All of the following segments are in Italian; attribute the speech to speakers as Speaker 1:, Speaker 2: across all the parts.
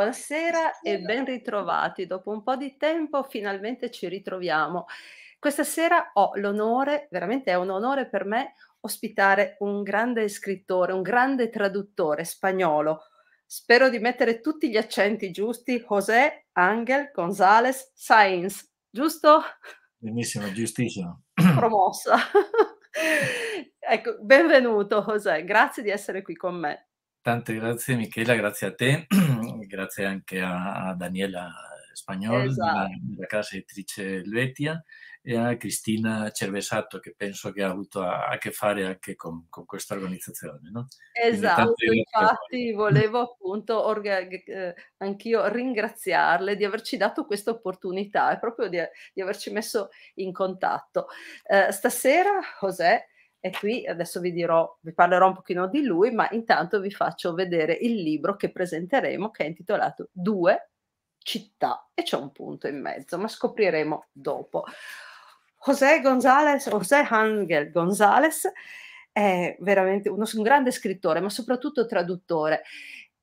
Speaker 1: Buonasera e ben ritrovati. Dopo un po' di tempo finalmente ci ritroviamo. Questa sera ho l'onore, veramente è un onore per me, ospitare un grande scrittore, un grande traduttore spagnolo. Spero di mettere tutti gli accenti giusti, José Ángel González Sainz, giusto?
Speaker 2: Benissimo, giustissimo.
Speaker 1: Promossa. ecco, benvenuto José, grazie di essere qui con me.
Speaker 2: Tante grazie Michela, grazie a te grazie anche a, Daniela Spagnol, esatto. della casa editrice Elvetia, e a Cristina Cervesato, che penso che ha avuto a, a che fare anche con, con questa organizzazione. No?
Speaker 1: Esatto, infatti volevo appunto orga- eh, anch'io ringraziarle di averci dato questa opportunità e proprio di, di averci messo in contatto. Eh, stasera, José, e qui adesso vi dirò, vi parlerò un pochino di lui, ma intanto vi faccio vedere il libro che presenteremo che è intitolato Due città e c'è un punto in mezzo, ma scopriremo dopo. José González, José Ángel González è veramente uno, un grande scrittore, ma soprattutto traduttore.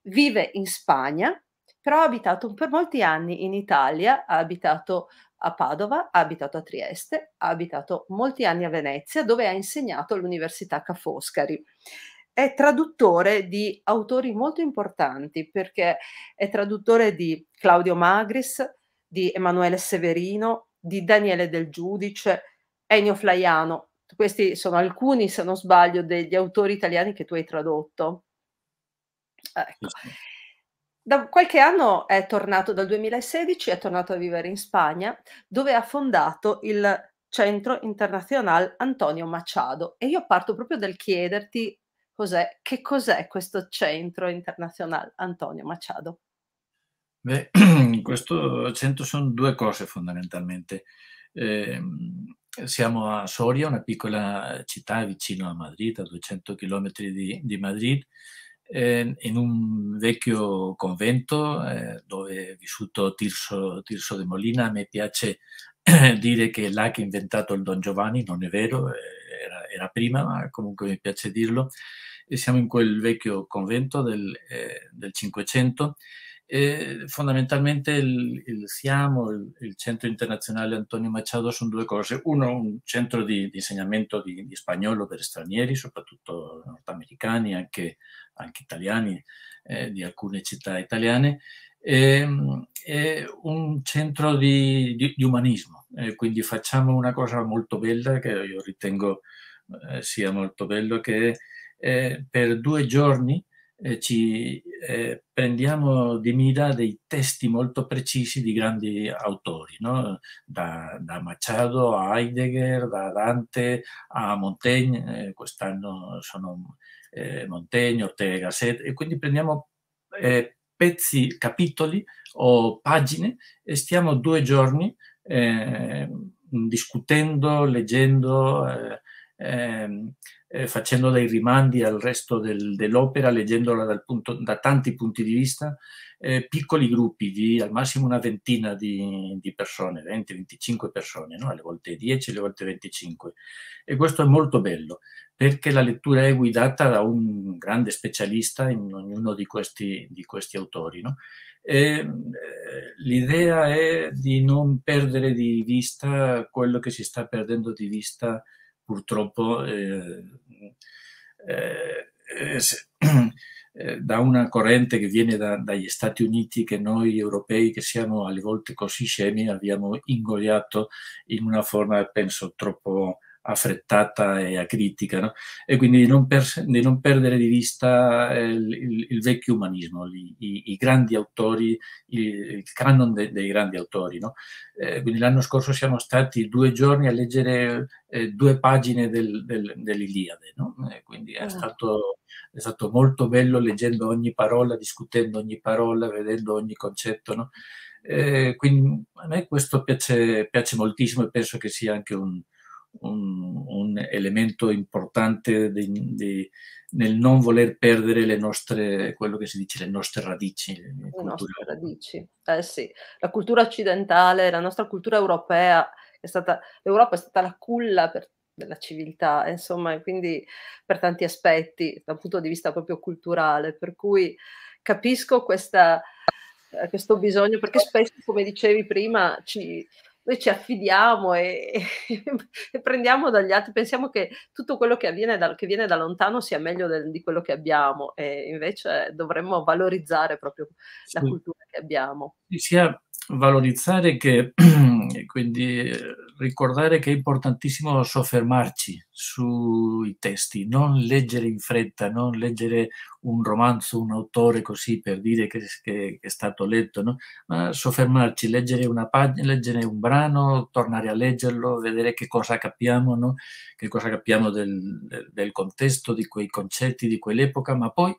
Speaker 1: Vive in Spagna, però ha abitato per molti anni in Italia, ha abitato a Padova, ha abitato a Trieste, ha abitato molti anni a Venezia, dove ha insegnato all'Università Ca' Foscari. È traduttore di autori molto importanti perché è traduttore di Claudio Magris, di Emanuele Severino, di Daniele del Giudice, Ennio Flaiano. Questi sono alcuni, se non sbaglio, degli autori italiani che tu hai tradotto. Ecco da qualche anno è tornato, dal 2016 è tornato a vivere in Spagna, dove ha fondato il Centro Internazionale Antonio Machado. E io parto proprio dal chiederti, José, che cos'è questo Centro Internazionale Antonio Machado?
Speaker 2: Beh, in questo centro sono due cose fondamentalmente. Eh, siamo a Soria, una piccola città vicino a Madrid, a 200 km di, di Madrid, eh, in un vecchio convento eh, dove è vissuto Tirso, Tirso de Molina. Mi piace dire che è là che ha inventato il Don Giovanni, non è vero, eh, era, era, prima, ma comunque mi piace dirlo. E siamo in quel vecchio convento del, eh, del 500. E fondamentalmente il, il SIAMO, il, il, Centro Internazionale Antonio Machado sono due cose. Uno, un centro di, di insegnamento di, di, spagnolo per stranieri, soprattutto nordamericani, anche anche italiani, eh, di alcune città italiane, ehm, è un centro di, di, di umanismo. Eh, quindi facciamo una cosa molto bella che io ritengo eh, sia molto bello, che eh, per due giorni eh, ci eh, prendiamo di mira dei testi molto precisi di grandi autori, no? da, da, Machado a Heidegger, da Dante a Montaigne, quest'anno sono eh, Montaigne, Ortega Gasset, e quindi prendiamo eh, pezzi, capitoli o pagine e stiamo due giorni eh, discutendo, leggendo, eh, ehm, eh, facendo dei rimandi al resto del, dell'opera, leggendola punto, da tanti punti di vista eh, piccoli gruppi di al massimo una ventina di, di persone, 20-25 persone, no? alle volte 10, alle volte 25. E questo è molto bello perché la lettura è guidata da un grande specialista in ognuno di questi, di questi autori. No? Eh, l'idea è di non perdere di vista quello che si sta perdendo di vista purtroppo. Eh, eh, eh Eh, da una corrente che viene da, dagli Stati Uniti che noi europei che siamo alle volte così scemi abbiamo ingoiato in una forma penso troppo affrettata e acritica, no? e quindi di non, per, di non, perdere di vista eh, il, il, il vecchio umanismo, i, i, grandi autori, il, il canon de, dei grandi autori. No? Eh, quindi l'anno scorso siamo stati due giorni a leggere eh, due pagine del, del, dell'Iliade, no? eh, quindi è ah. stato, è stato, molto bello leggendo ogni parola, discutendo ogni parola, vedendo ogni concetto. Eh, quindi a me questo piace, piace moltissimo e penso che sia anche un un, un elemento importante di, di, nel non voler perdere le nostre, quello che si dice, le nostre radici. Le, le nostre
Speaker 1: radici, eh sì. La cultura occidentale, la nostra cultura europea, è stata, l'Europa è stata la culla per della civiltà, eh, insomma, quindi per tanti aspetti, dal punto di vista proprio culturale, per cui capisco questa, eh, questo bisogno, perché spesso, come dicevi prima, ci, noi ci affidiamo e, e, e, prendiamo dagli altri, pensiamo che tutto quello che, da, che viene da lontano sia meglio del, di quello che abbiamo e invece dovremmo valorizzare proprio la cultura che abbiamo.
Speaker 2: Sia valorizzare che quindi eh, ricordare che è importantissimo soffermarci sui testi, non leggere in fretta, non leggere un romanzo, un autore così per dire che, che è stato letto, no? ma soffermarci, leggere una pagina, leggere un brano, tornare a leggerlo, vedere che cosa capiamo, no? che cosa capiamo del, del contesto, di quei concetti, di quell'epoca, ma poi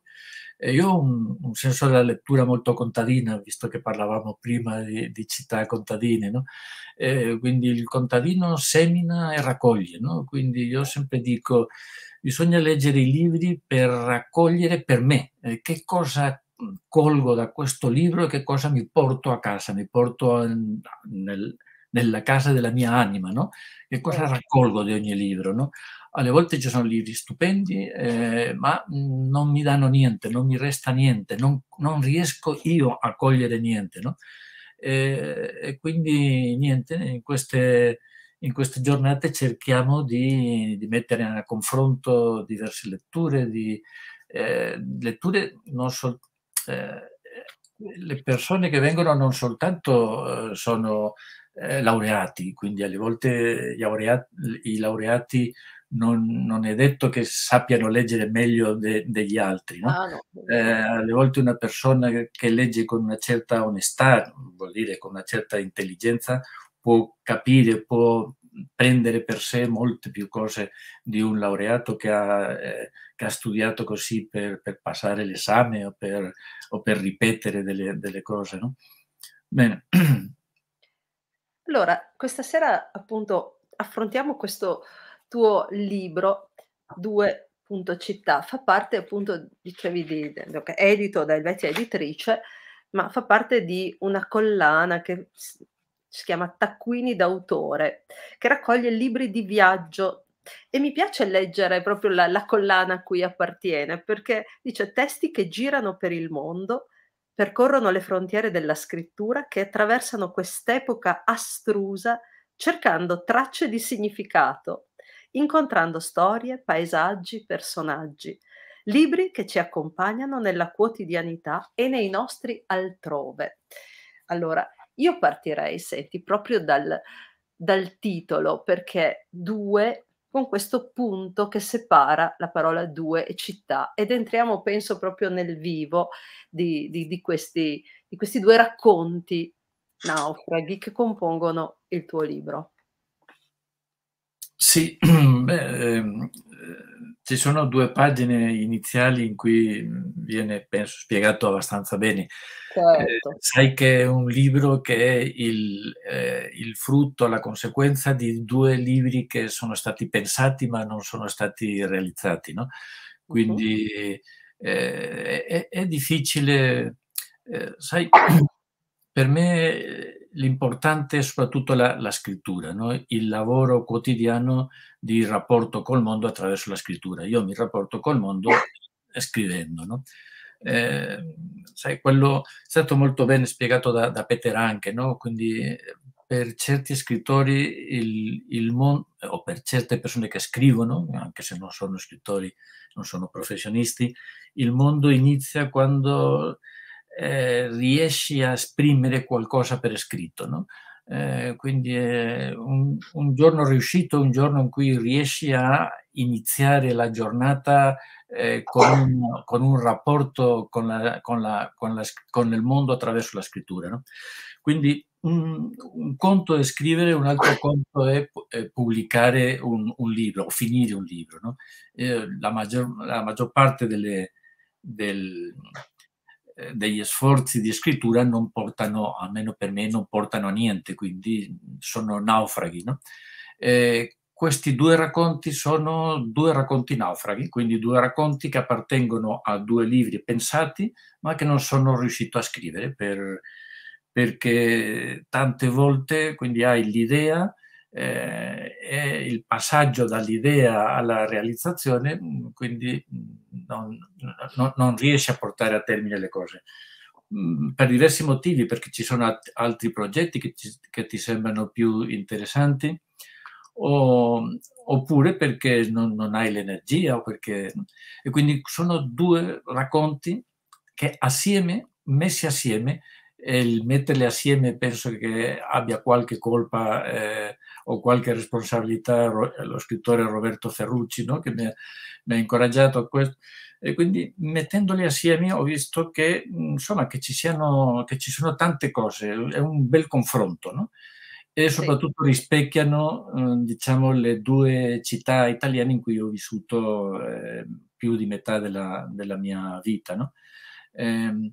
Speaker 2: e io ho un, un, senso della lettura molto contadina, visto che parlavamo prima di, di città contadine, no? eh, quindi il contadino semina e raccoglie, no? quindi io sempre dico bisogna leggere i libri per raccogliere per me eh, che cosa colgo da questo libro e che cosa mi porto a casa, mi porto in, nel, nella casa della mia anima, no? che cosa certo. raccolgo di ogni libro. No? alle volte ci sono libri stupendi, eh, ma non mi danno niente, non mi resta niente, non, non riesco io a cogliere niente. No? E, eh, e, quindi niente, in queste, in queste giornate cerchiamo di, di, mettere a confronto diverse letture, di, eh, letture non soltanto... Eh, le persone che vengono non soltanto eh, sono eh, laureati, quindi alle volte i laureati, i laureati non, non è detto che sappiano leggere meglio de, degli altri. No? Ah, no. Eh, alle volte una persona che legge con una certa onestà, vuol dire con una certa intelligenza, può capire, può prendere per sé molte più cose di un laureato che ha, eh, che ha studiato così per, per passare l'esame o per, o per, ripetere delle, delle cose. No? Bene.
Speaker 1: Allora, questa sera appunto affrontiamo questo, tuo libro Due Punto Città, fa parte appunto, dicevi, di, edito da Elvetia Editrice, ma fa parte di una collana che si chiama Taccuini d'autore, che raccoglie libri di viaggio e mi piace leggere proprio la, la, collana a cui appartiene, perché dice testi che girano per il mondo, percorrono le frontiere della scrittura, che attraversano quest'epoca astrusa cercando tracce di significato, incontrando storie, paesaggi, personaggi, libri che ci accompagnano nella quotidianità e nei nostri altrove. Allora, io partirei, senti, proprio dal, dal titolo, perché due con questo punto che separa la parola due e città ed entriamo penso proprio nel vivo di, di, di, questi, di questi due racconti naufraghi che compongono il tuo libro.
Speaker 2: Sì, Beh, ehm, ci sono due pagine iniziali in cui viene, penso, spiegato abbastanza bene.
Speaker 1: Certo. Eh,
Speaker 2: sai che è un libro che è il, eh, il, frutto, la conseguenza di due libri che sono stati pensati ma non sono stati realizzati, no? Quindi uh-huh. eh, è, è, difficile, eh, sai, per me l'importante è soprattutto la, la scrittura, no? il lavoro quotidiano di rapporto col mondo attraverso la scrittura. Io mi rapporto col mondo scrivendo. No? Eh, sai, quello è stato molto bene spiegato da, da Peter anche, no? quindi per certi scrittori il, il mondo, o per certe persone che scrivono, anche se non sono scrittori, non sono professionisti, il mondo inizia quando eh, riesci a esprimere qualcosa per scritto. no? eh, quindi è eh, un, un, giorno riuscito, un giorno in cui riesci a iniziare la giornata eh, con un, con, un, rapporto con, la, con, la, la, con, il mondo attraverso la scrittura. No? Quindi un, un, conto è scrivere, un altro conto è, è pubblicare un, un, libro o finire un libro. No? Eh, la, maggior, la, maggior, parte delle, del, degli sforzi di scrittura non portano, almeno per me, non portano a niente, quindi sono naufraghi. No? Eh, questi due racconti sono due racconti naufraghi, quindi due racconti che appartengono a due libri pensati, ma che non sono riuscito a scrivere per, perché tante volte quindi hai l'idea, eh, è il passaggio dall'idea alla realizzazione, mm, quindi mm, non, non, non, riesce a portare a termine le cose. Mm, per diversi motivi, perché ci sono altri progetti che, ci, che ti sembrano più interessanti, o, oppure perché non, non hai l'energia. Perché... E quindi sono due racconti che assieme, messi assieme, il metterli assieme penso che abbia qualche colpa eh, o qualche responsabilità lo scrittore Roberto Ferrucci no? che mi ha, mi ha, incoraggiato a questo. E quindi mettendoli assieme ho visto che, insomma, che, ci, siano, che ci sono tante cose, è un bel confronto. No? e soprattutto rispecchiano eh, diciamo, le due città italiane in cui ho vissuto eh, più di metà della, della mia vita. No? Eh,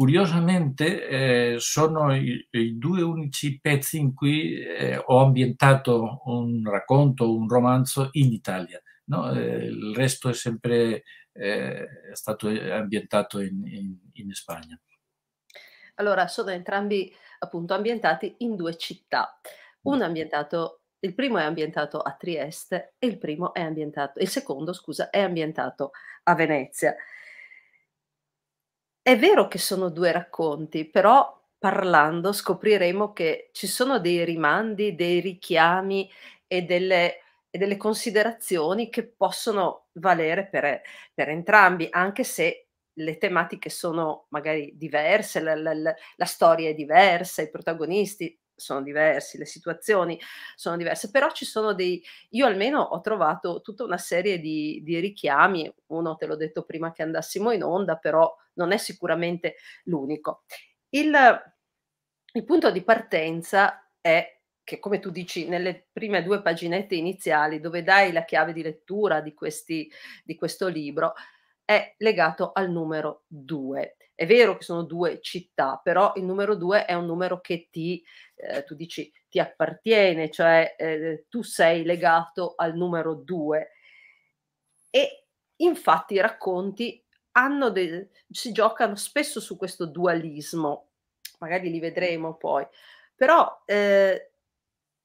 Speaker 2: Curiosamente eh, sono i, i, due unici pezzi in cui eh, ho ambientato un racconto, un romanzo in Italia. No? Eh, il resto è sempre eh, stato ambientato in, in, in, Spagna.
Speaker 1: Allora, sono entrambi appunto ambientati in due città. Mm. Un ambientato, il primo è ambientato a Trieste e il, il secondo, scusa, è ambientato a Venezia. È vero che sono due racconti, però parlando scopriremo che ci sono dei rimandi, dei richiami e delle e delle considerazioni che possono valere per, per entrambi, anche se le tematiche sono magari diverse, la, la, la storia è diversa, i protagonisti sono diversi, le situazioni sono diverse, però ci sono dei, io almeno ho trovato tutta una serie di, di richiami, uno te l'ho detto prima che andassimo in onda, però non è sicuramente l'unico. Il, il punto di partenza è che, come tu dici, nelle prime due paginette iniziali, dove dai la chiave di lettura di, questi, di questo libro, è legato al numero 2. È vero che sono due città, però il numero due è un numero che ti, eh, tu dici, ti appartiene, cioè eh, tu sei legato al numero due. E infatti i racconti hanno de- si giocano spesso su questo dualismo, magari li vedremo poi, però eh,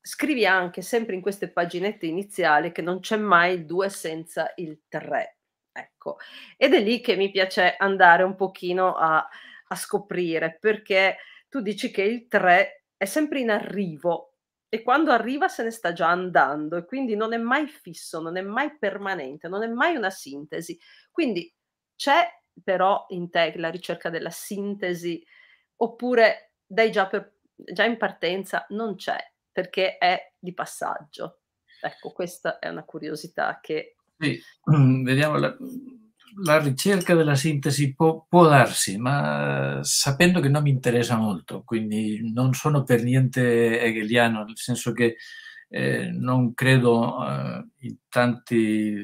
Speaker 1: scrivi anche sempre in queste paginette iniziali che non c'è mai il due senza il tre. Ecco, ed è lì che mi piace andare un pochino a, a scoprire, perché tu dici che il 3 è sempre in arrivo e quando arriva se ne sta già andando e quindi non è mai fisso, non è mai permanente, non è mai una sintesi. Quindi c'è però in te la ricerca della sintesi oppure dai già, per, già in partenza non c'è perché è di passaggio. Ecco, questa è una curiosità che
Speaker 2: sì, mm, vediamo la, la ricerca della sintesi può, può, darsi, ma eh, sapendo che non mi interessa molto, quindi non sono per niente hegeliano, nel senso che eh, non credo eh, in tanti,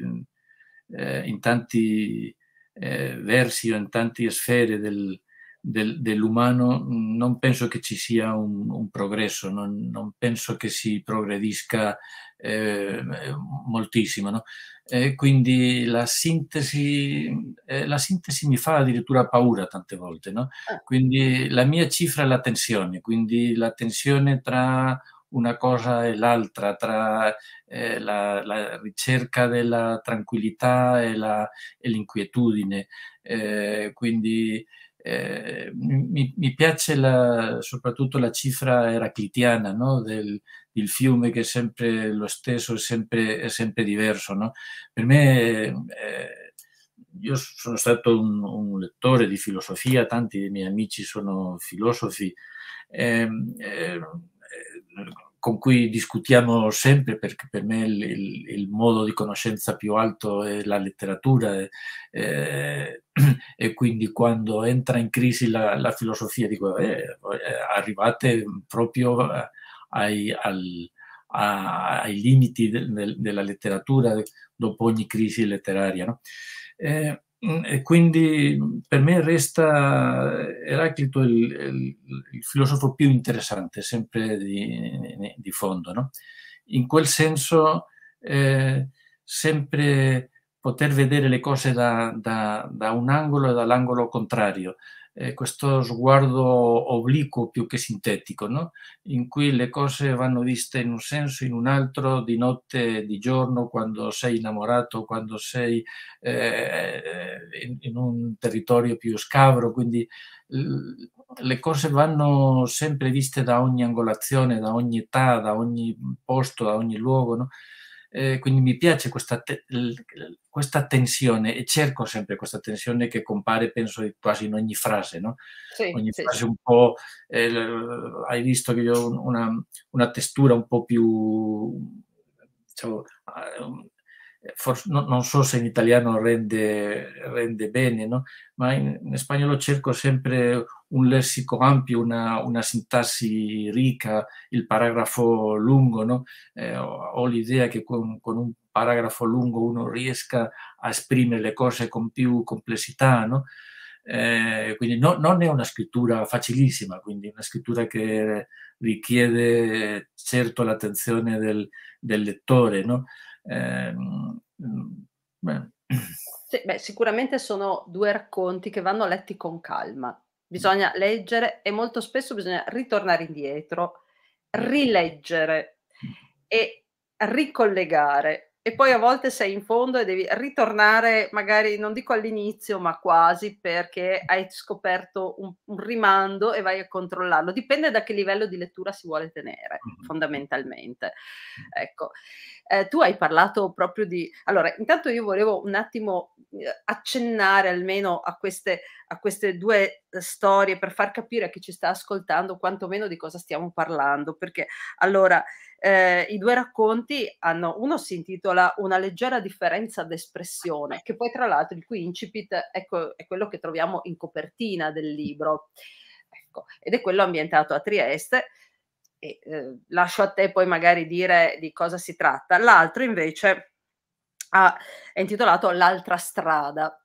Speaker 2: eh, in tanti eh, versi o in tante sfere del, del, dell'umano, non penso che ci sia un, un progresso, non, non, penso che si progredisca Ehm, eh, moltissimo. No? Eh, quindi la sintesi, eh, la sintesi, mi fa addirittura paura tante volte. No? Eh. Quindi la mia cifra è la tensione, quindi la tensione tra una cosa e l'altra, tra eh, la, la, ricerca della tranquillità e, la, e l'inquietudine. Eh, quindi eh, mi, mi, piace la, soprattutto la cifra eraclitiana no? del, il fiume che è sempre lo stesso, è sempre, è sempre diverso. No? Per me, eh, io sono stato un, un, lettore di filosofia, tanti dei miei amici sono filosofi, eh, eh, con cui discutiamo sempre perché per me il, il, il, modo di conoscenza più alto è la letteratura eh, eh, e quindi quando entra in crisi la, la filosofia dico eh, arrivate proprio... A, ai, al, a, ai limiti de, de, della letteratura dopo ogni crisi letteraria. No? Eh, mm, e quindi per me resta Eraclito il, il, il filosofo più interessante, sempre di, di fondo. No? In quel senso, eh, sempre poter vedere le cose da, da, da un angolo e dall'angolo contrario, eh, questo sguardo obliquo più che sintetico, no? in cui le cose vanno viste in un senso, in un altro, di notte, di giorno, quando sei innamorato, quando sei eh, in, in, un territorio più scabro, quindi le cose vanno sempre viste da ogni angolazione, da ogni età, da ogni posto, da ogni luogo. No? Eh, quindi mi piace questa, te- questa, tensione e cerco sempre questa tensione che compare, penso, quasi in ogni frase, no?
Speaker 1: Sì, ogni sì. frase
Speaker 2: un po'... Eh, hai visto che io ho una, una testura un po' più... Diciamo, ah, ehm, Forse, no, non so se in italiano rende, rende bene, no? ma in, in, spagnolo cerco sempre un lessico ampio, una, una sintassi ricca, il paragrafo lungo, no? eh, ho, ho l'idea che con, con, un paragrafo lungo uno riesca a esprimere le cose con più complessità, no? eh, quindi no, non è una scrittura facilissima, quindi una scrittura che richiede certo l'attenzione del, del lettore. No? Eh,
Speaker 1: beh. Sì, beh, sicuramente sono due racconti che vanno letti con calma, bisogna leggere e molto spesso bisogna ritornare indietro, rileggere mm. e ricollegare e poi a volte sei in fondo e devi ritornare, magari non dico all'inizio, ma quasi perché hai scoperto un, un, rimando e vai a controllarlo. Dipende da che livello di lettura si vuole tenere, fondamentalmente. Ecco, eh, tu hai parlato proprio di... Allora, intanto io volevo un attimo eh, accennare almeno a queste, a queste due eh, storie per far capire a chi ci sta ascoltando quantomeno di cosa stiamo parlando, perché allora eh, i due racconti hanno, uno si intitola Una leggera differenza d'espressione, che poi tra l'altro il cui incipit ecco, è quello che troviamo in copertina del libro, ecco, ed è quello ambientato a Trieste. E, eh, lascio a te poi magari dire di cosa si tratta. L'altro invece ha, è intitolato L'altra strada.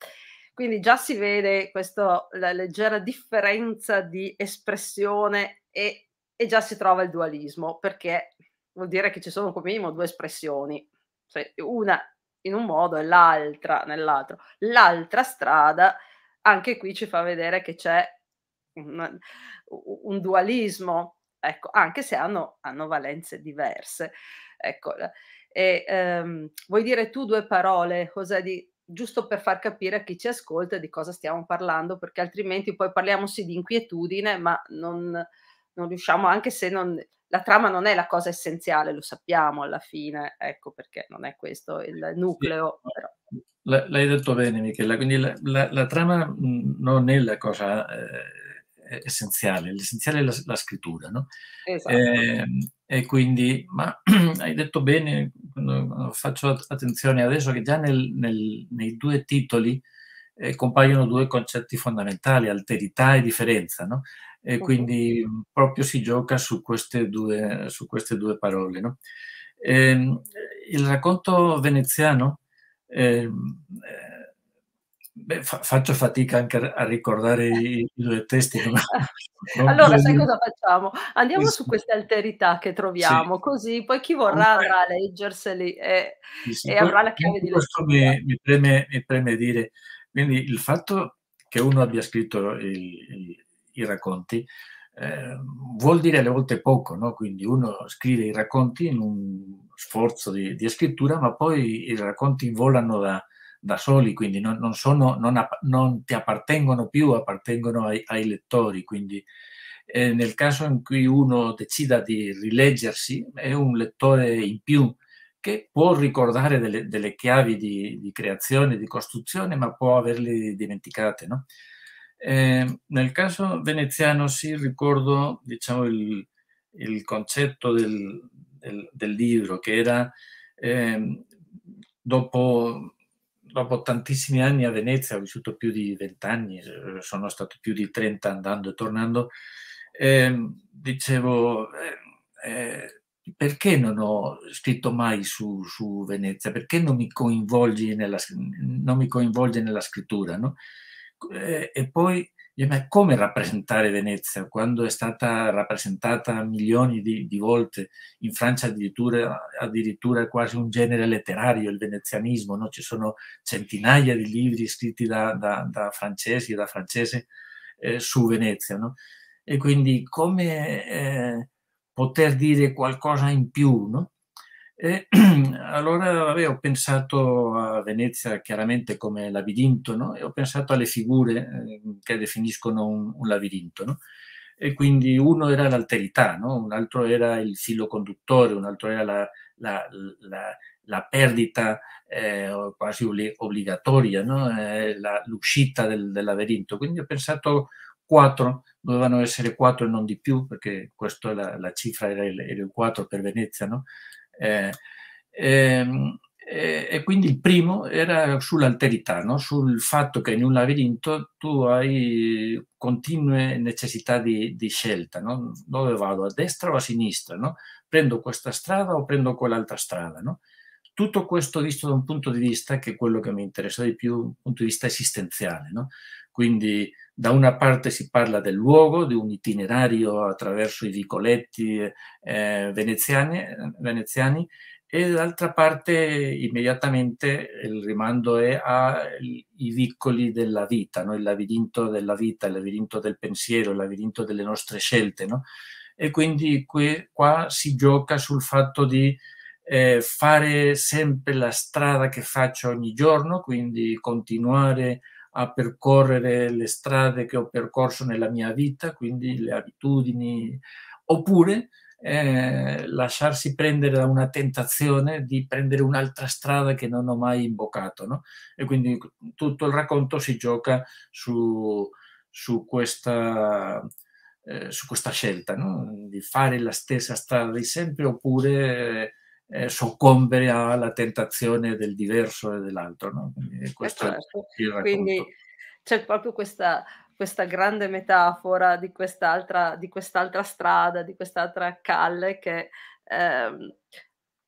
Speaker 1: Quindi già si vede questa leggera differenza di espressione e, e, già si trova il dualismo, perché vuol dire che ci sono come minimo due espressioni, cioè una in un modo e l'altra nell'altro. L'altra strada, anche qui ci fa vedere che c'è un, un dualismo, ecco, anche se hanno, hanno valenze diverse. Ecco, eh, e, ehm, vuoi dire tu due parole, cosa di giusto per far capire a chi ci ascolta di cosa stiamo parlando, perché altrimenti poi parliamo sì di inquietudine, ma non, non riusciamo, anche se non, la trama non è la cosa essenziale, lo sappiamo alla fine, ecco perché non è questo il nucleo.
Speaker 2: Sì. L'hai detto bene Michela, quindi la, la, la, trama mm, non è la cosa eh, essenziale, l'essenziale è la, la scrittura, no? Esatto. Eh, e quindi, ma hai detto bene, faccio attenzione adesso che già nel, nel, nei due titoli eh, compaiono due concetti fondamentali, alterità e differenza. No? E quindi mhmm, proprio si gioca su queste due, su queste due parole. No? Eh, il racconto veneziano, ehm, eh, beh, fa- faccio fatica anche a ricordare i, i due testi. Ma...
Speaker 1: allora, sai cosa facciamo? Andiamo sì. su queste alterità che troviamo, sì. così poi chi vorrà Comunque, avrà leggerseli e, sì, e avrà la
Speaker 2: chiave di lettura. Questo mi, mi, preme, mi preme dire, quindi il fatto che uno abbia scritto il, il i racconti, eh, vuol dire alle volte poco, no? quindi uno scrive i racconti in un sforzo di, di scrittura, ma poi i racconti volano da, da soli, quindi non, non, sono, non, non, ti appartengono più, appartengono ai, ai lettori. Quindi eh, nel caso in cui uno decida di rileggersi, è un lettore in più che può ricordare delle, delle chiavi di, di, creazione, di costruzione, ma può averle dimenticate. No? Eh, nel caso veneziano sì ricordo diciamo, il, il concetto del, del, del, libro che era eh, dopo, dopo, tantissimi anni a Venezia, ho vissuto più di vent'anni, eh, sono stato più di 30 andando e tornando, ehm, eh, dicevo eh, perché non ho scritto mai su, su Venezia, perché non mi, nella, non mi coinvolge nella scrittura. No? Eh, e poi come rappresentare Venezia quando è stata rappresentata milioni di, di volte, in Francia addirittura, addirittura, quasi un genere letterario il venezianismo, no? ci sono centinaia di libri scritti da, da, da francesi e da francese eh, su Venezia. No? E quindi come eh, poter dire qualcosa in più no? E allora vabbè, ho pensato a Venezia chiaramente come labirinto no? e ho pensato alle figure ehm, che definiscono un, un labirinto. No? E quindi uno era l'alterità, no? un altro era il filo conduttore, un altro era la, la, la, la perdita eh, quasi obbligatoria, eh, l'uscita del, del labirinto. Quindi ho pensato quattro, dovevano essere quattro e non di più, perché questa la, la cifra era il, era il 4 per Venezia, no? Eh, ehm, eh, e, quindi il primo era sull'alterità, no? sul fatto che in un labirinto tu hai continue necessità di, di scelta, no? dove vado, a destra o a sinistra, no? prendo questa strada o prendo quell'altra strada. Tutto questo visto da un punto di vista che è quello che mi interessa di più, un punto di vista esistenziale, quindi da una parte si parla del luogo, di un itinerario attraverso i vicoletti eh, veneziani, veneziani, e dall'altra parte immediatamente il rimando è ai vicoli della vita, no? il labirinto della vita, il labirinto del pensiero, il labirinto delle nostre scelte. No? E quindi qui, qua si gioca sul fatto di eh, fare sempre la strada che faccio ogni giorno, quindi continuare a a percorrere le strade che ho percorso nella mia vita, quindi le abitudini, oppure eh, lasciarsi prendere da una tentazione di prendere un'altra strada che non ho mai invocato. No? E quindi tutto il racconto si gioca su, su questa eh, su questa scelta, no? di fare la stessa strada di sempre oppure eh, soccombere alla tentazione del diverso e dell'altro. No? Quindi, eh, certo. Quindi
Speaker 1: c'è proprio questa, questa grande metafora di quest'altra, di quest'altra, strada, di quest'altra calle che, ehm,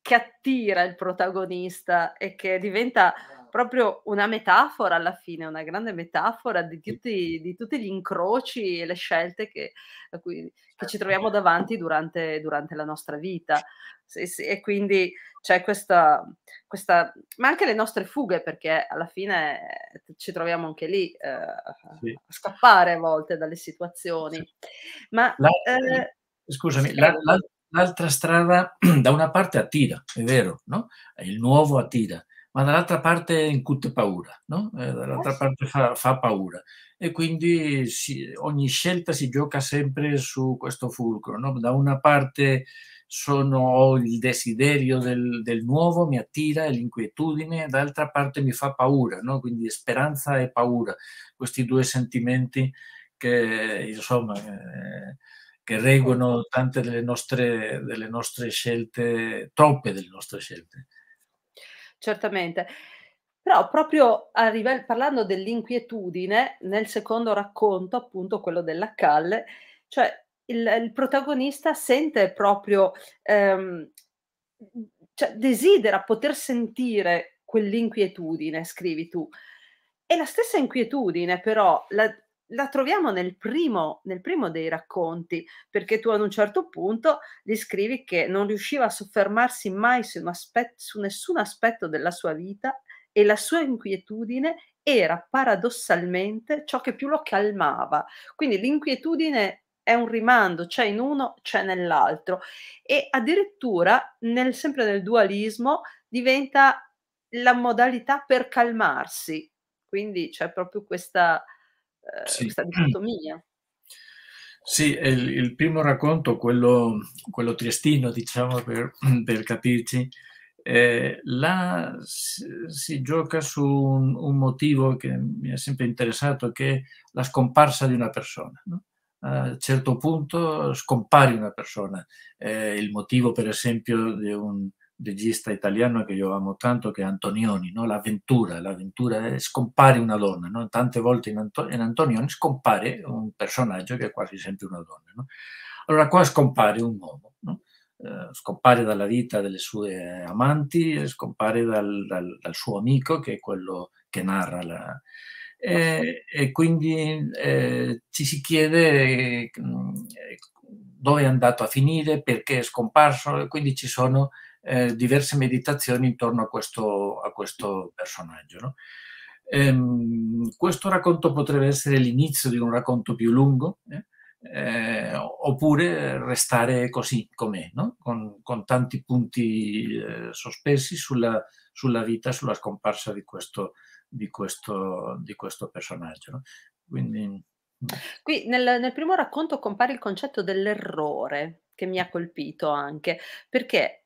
Speaker 1: che attira il protagonista e che diventa proprio una metafora alla fine, una grande metafora di tutti, di tutti gli incroci e le scelte che, cui, che ci certo. troviamo davanti durante, durante la nostra vita. Sì, sì, e quindi c'è questa, questa, ma anche le nostre fughe, perché alla fine eh, ci troviamo anche lì eh, sì. a scappare a volte dalle situazioni. Ma, la, eh, eh
Speaker 2: scusami, la, la l'altra strada da una parte attira, è vero, no? Il nuovo attira, ma dall'altra parte incute paura, no? eh, eh dall'altra parte fa, fa, paura. E quindi si, ogni scelta si gioca sempre su questo fulcro. No? Da una parte sono, ho il desiderio del, del nuovo, mi attira l'inquietudine, dall'altra parte mi fa paura, no? quindi speranza e paura, questi due sentimenti che insomma... Eh, che reggono tante delle nostre, delle nostre scelte, troppe delle nostre scelte
Speaker 1: certamente. Però proprio arriva, parlando dell'inquietudine, nel secondo racconto, appunto quello della Calle, cioè il, il protagonista sente proprio, ehm, cioè desidera poter sentire quell'inquietudine, scrivi tu. E la stessa inquietudine però la, la troviamo nel primo, nel primo, dei racconti, perché tu ad un certo punto gli scrivi che non riusciva a soffermarsi mai su, aspetto, su nessun aspetto della sua vita e la sua inquietudine era paradossalmente ciò che più lo calmava. Quindi l'inquietudine è un rimando, c'è in uno, c'è nell'altro. E addirittura, nel, sempre nel dualismo, diventa la modalità per calmarsi. Quindi c'è proprio questa sì. questa dicotomia.
Speaker 2: Sì, il, il, primo racconto, quello, quello triestino, diciamo per, per capirci, eh, là si, gioca su un, un, motivo che mi ha sempre interessato, che è la scomparsa di una persona. No? A un certo punto scompare una persona. Eh, il motivo, per esempio, di un, regista italiano che io amo tanto, che è Antonioni, no? l'avventura, l'avventura, eh, scompare una donna, no? tante volte in, Anto- in, Antonioni scompare un personaggio che è quasi sempre una donna. No? Allora qua scompare un uomo, eh, scompare dalla vita delle sue amanti, scompare dal, dal, dal suo amico che è quello che narra la...
Speaker 1: E,
Speaker 2: e quindi eh, ci si chiede eh, eh dove è andato a finire, perché è scomparso, e quindi ci sono eh, diverse meditazioni intorno a questo, a questo personaggio. No? Ehm, questo racconto potrebbe essere l'inizio di un racconto più lungo, eh? Eh, oppure restare così com'è, no? con, con, tanti punti eh, sospesi sulla, sulla, vita, sulla scomparsa di questo, di questo, di questo personaggio. No? Quindi,
Speaker 1: mm. Qui nel, nel primo racconto compare il concetto dell'errore, che mi ha colpito anche, perché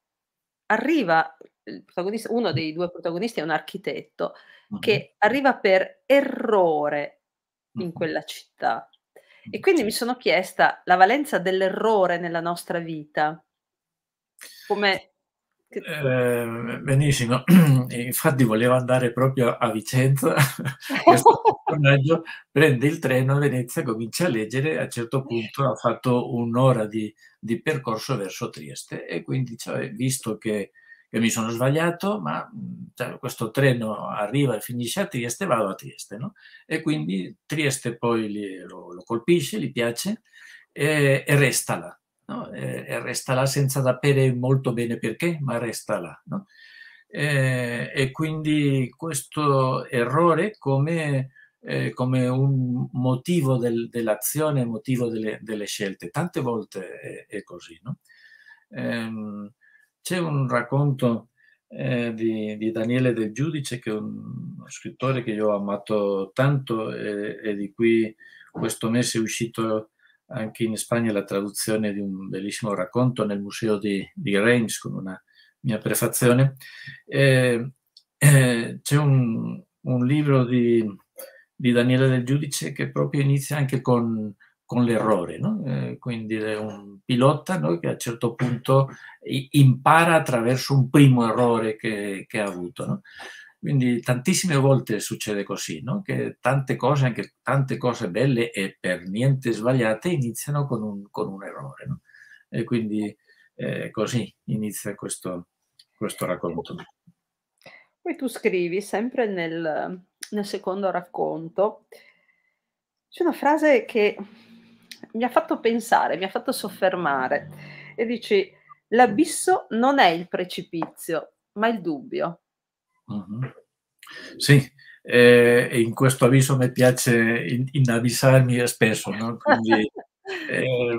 Speaker 1: arriva il protagonista, uno dei due protagonisti è un architetto uh-huh. che arriva per errore in quella città. E quindi mi sono chiesta la valenza dell'errore nella nostra vita, come
Speaker 2: eh, benissimo, infatti volevo andare proprio a Vicenza, questo personaggio prende il treno a Venezia, comincia a leggere, a un certo punto ha fatto un'ora di, di percorso verso Trieste e quindi cioè, visto che, che, mi sono sbagliato, ma cioè, questo treno arriva e finisce a Trieste, vado a Trieste, no? E quindi Trieste poi li, lo, lo, colpisce, gli piace e, e resta là no? eh, e resta là senza sapere molto bene perché, ma resta là. No? Eh, e quindi questo errore come, eh, come un motivo del, dell'azione, motivo delle, delle, scelte. Tante volte è, è così. No? Ehm, c'è un racconto eh, di, di, Daniele del Giudice, che è un, uno scrittore che io ho amato tanto e, e di cui questo mese è uscito anche in Spagna la traduzione di un bellissimo racconto nel museo di, di Reims con una mia prefazione. Eh, eh, c'è un, un libro di, di, Daniele del Giudice che proprio inizia anche con, con l'errore, no? eh, quindi un pilota no? che a un certo punto impara attraverso un primo errore che, che ha avuto. No? Quindi tantissime volte succede così, no? che tante cose, anche tante cose belle e per niente sbagliate, iniziano con un, con un errore. No? E quindi eh, così inizia questo, questo racconto.
Speaker 1: Poi tu scrivi sempre nel, nel secondo racconto, c'è una frase che mi ha fatto pensare, mi ha fatto soffermare e dici, l'abisso non è il precipizio, ma il dubbio.
Speaker 2: Sì, e eh, in questo avviso mi piace in, inavvisarmi spesso, no? Quindi, ehm,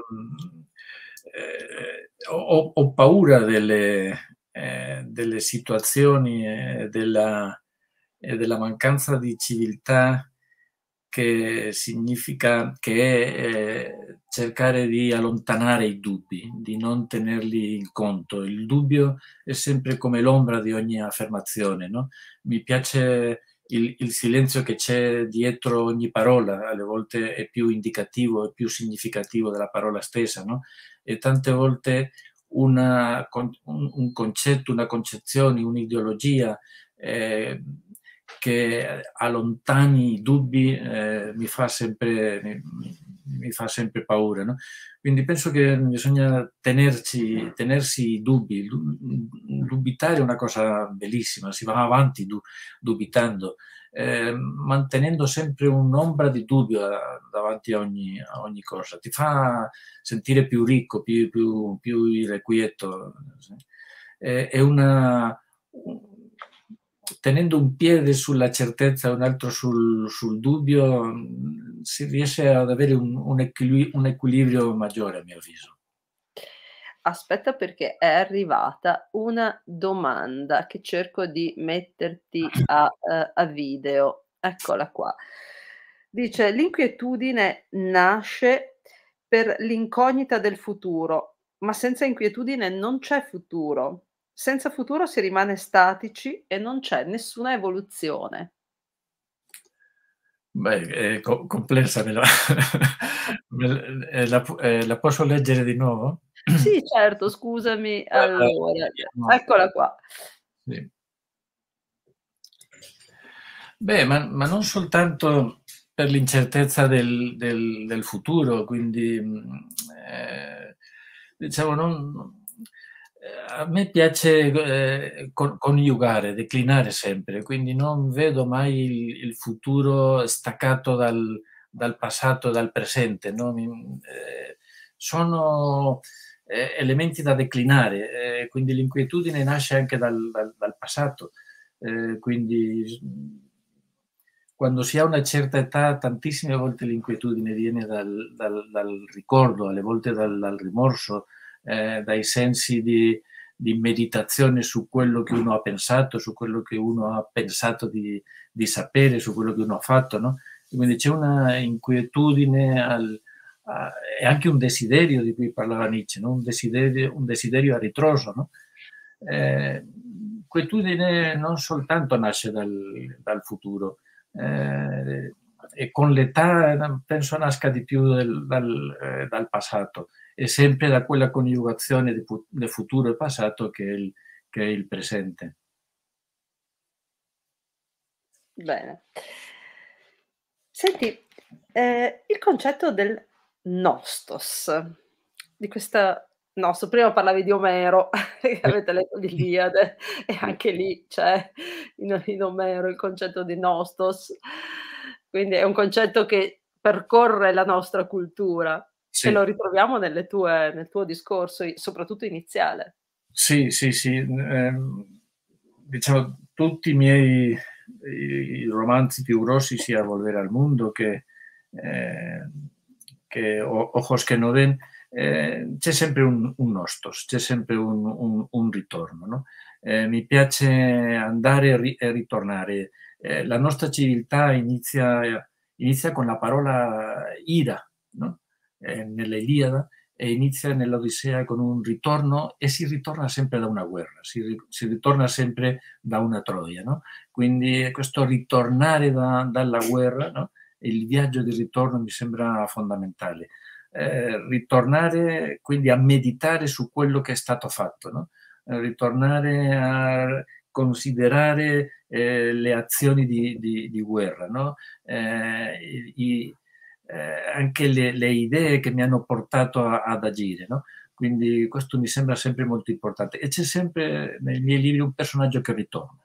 Speaker 2: eh, eh, ho, ho, paura delle, eh, delle situazioni e della, della, mancanza di civiltà che significa che è eh, cercare di allontanare i dubbi, di non tenerli in conto. Il dubbio è sempre come l'ombra di ogni affermazione. No? Mi piace il, il silenzio che c'è dietro ogni parola, alle volte è più indicativo, è più significativo della parola stessa, no? e tante volte una, un, un concetto, una concezione, un'ideologia eh, che allontani i dubbi eh, mi, fa sempre, mi, mi, fa sempre, paura. No? Quindi penso che bisogna tenerci, tenersi i dubbi. Dubitare è una cosa bellissima, si va avanti du, dubitando, eh, mantenendo sempre un'ombra di dubbio eh, davanti a ogni, a ogni, cosa. Ti fa sentire più ricco, più, più, più irrequieto. Sì. Eh, è una tenendo un piede sulla certezza e un altro sul, sul dubbio, mm, si riesce ad avere un, un, equil- un, equilibrio maggiore, a mio avviso.
Speaker 1: Aspetta perché è arrivata una domanda che cerco di metterti a, eh, a video. Eccola qua. Dice, l'inquietudine nasce per l'incognita del futuro, ma senza inquietudine non c'è futuro. Senza futuro si rimane statici e non c'è nessuna evoluzione.
Speaker 2: Beh, è co- complessa, me la... Eh, la, eh, la, posso leggere di nuovo?
Speaker 1: Sì, certo, scusami. Eh, allora, eccola qua.
Speaker 2: Sì. Beh, ma, ma, non soltanto per l'incertezza del, del, del futuro, quindi mm, eh, diciamo non a me piace eh, coniugare, declinare sempre, quindi non vedo mai il, il futuro staccato dal, dal, passato, dal presente. No? Mi, eh, sono eh, elementi da declinare, eh, quindi l'inquietudine nasce anche dal, dal, dal passato. Eh, quindi quando si ha una certa età, tantissime volte l'inquietudine viene dal, dal, dal ricordo, alle volte dal, dal rimorso, eh, dai sensi di, di meditazione su quello che uno ha pensato, su quello che uno ha pensato di, di sapere, su quello che uno ha fatto, no? Quindi c'è una inquietudine al, a, e anche un desiderio di cui parlava Nietzsche, no? un, desiderio, un, desiderio, a ritroso. No? Eh, inquietudine non soltanto nasce dal, dal futuro, eh, e con l'età penso nasca di più del, dal, eh, dal passato è sempre da quella coniugazione di, di futuro e passato che è il, che è il presente.
Speaker 1: Bene. Senti, eh, il concetto del nostos, di questa nostro, prima parlavi di Omero, avete letto l'Iliade e anche lì c'è in, in, Omero il concetto di nostos, quindi è un concetto che percorre la nostra cultura. Sì. E lo ritroviamo tue, nel tuo discorso, soprattutto iniziale.
Speaker 2: Sì, sì, sì. Eh, diciamo, tutti i miei i romanzi più grossi, sia Volvere al Mondo che, eh, che Ojos que no den, eh, c'è sempre un, un nostos, c'è sempre un, un, un ritorno. No? Eh, mi piace andare e, ri, e ritornare. Eh, la nostra civiltà inizia, inizia, con la parola ira, no? eh, nell'Iliada e inizia nell'Odissea con un ritorno e si ritorna sempre da una guerra, si, si ritorna sempre da una Troia. No? Quindi questo ritornare da, dalla guerra, no? il viaggio di ritorno mi sembra fondamentale. Eh, ritornare quindi a meditare su quello che è stato fatto, no? Eh, ritornare a considerare eh, le azioni di, di, di guerra no? Eh, i, eh, anche le, le, idee che mi hanno portato a, ad agire. No? Quindi questo mi sembra sempre molto importante. E c'è sempre nei miei libri un personaggio che ritorna.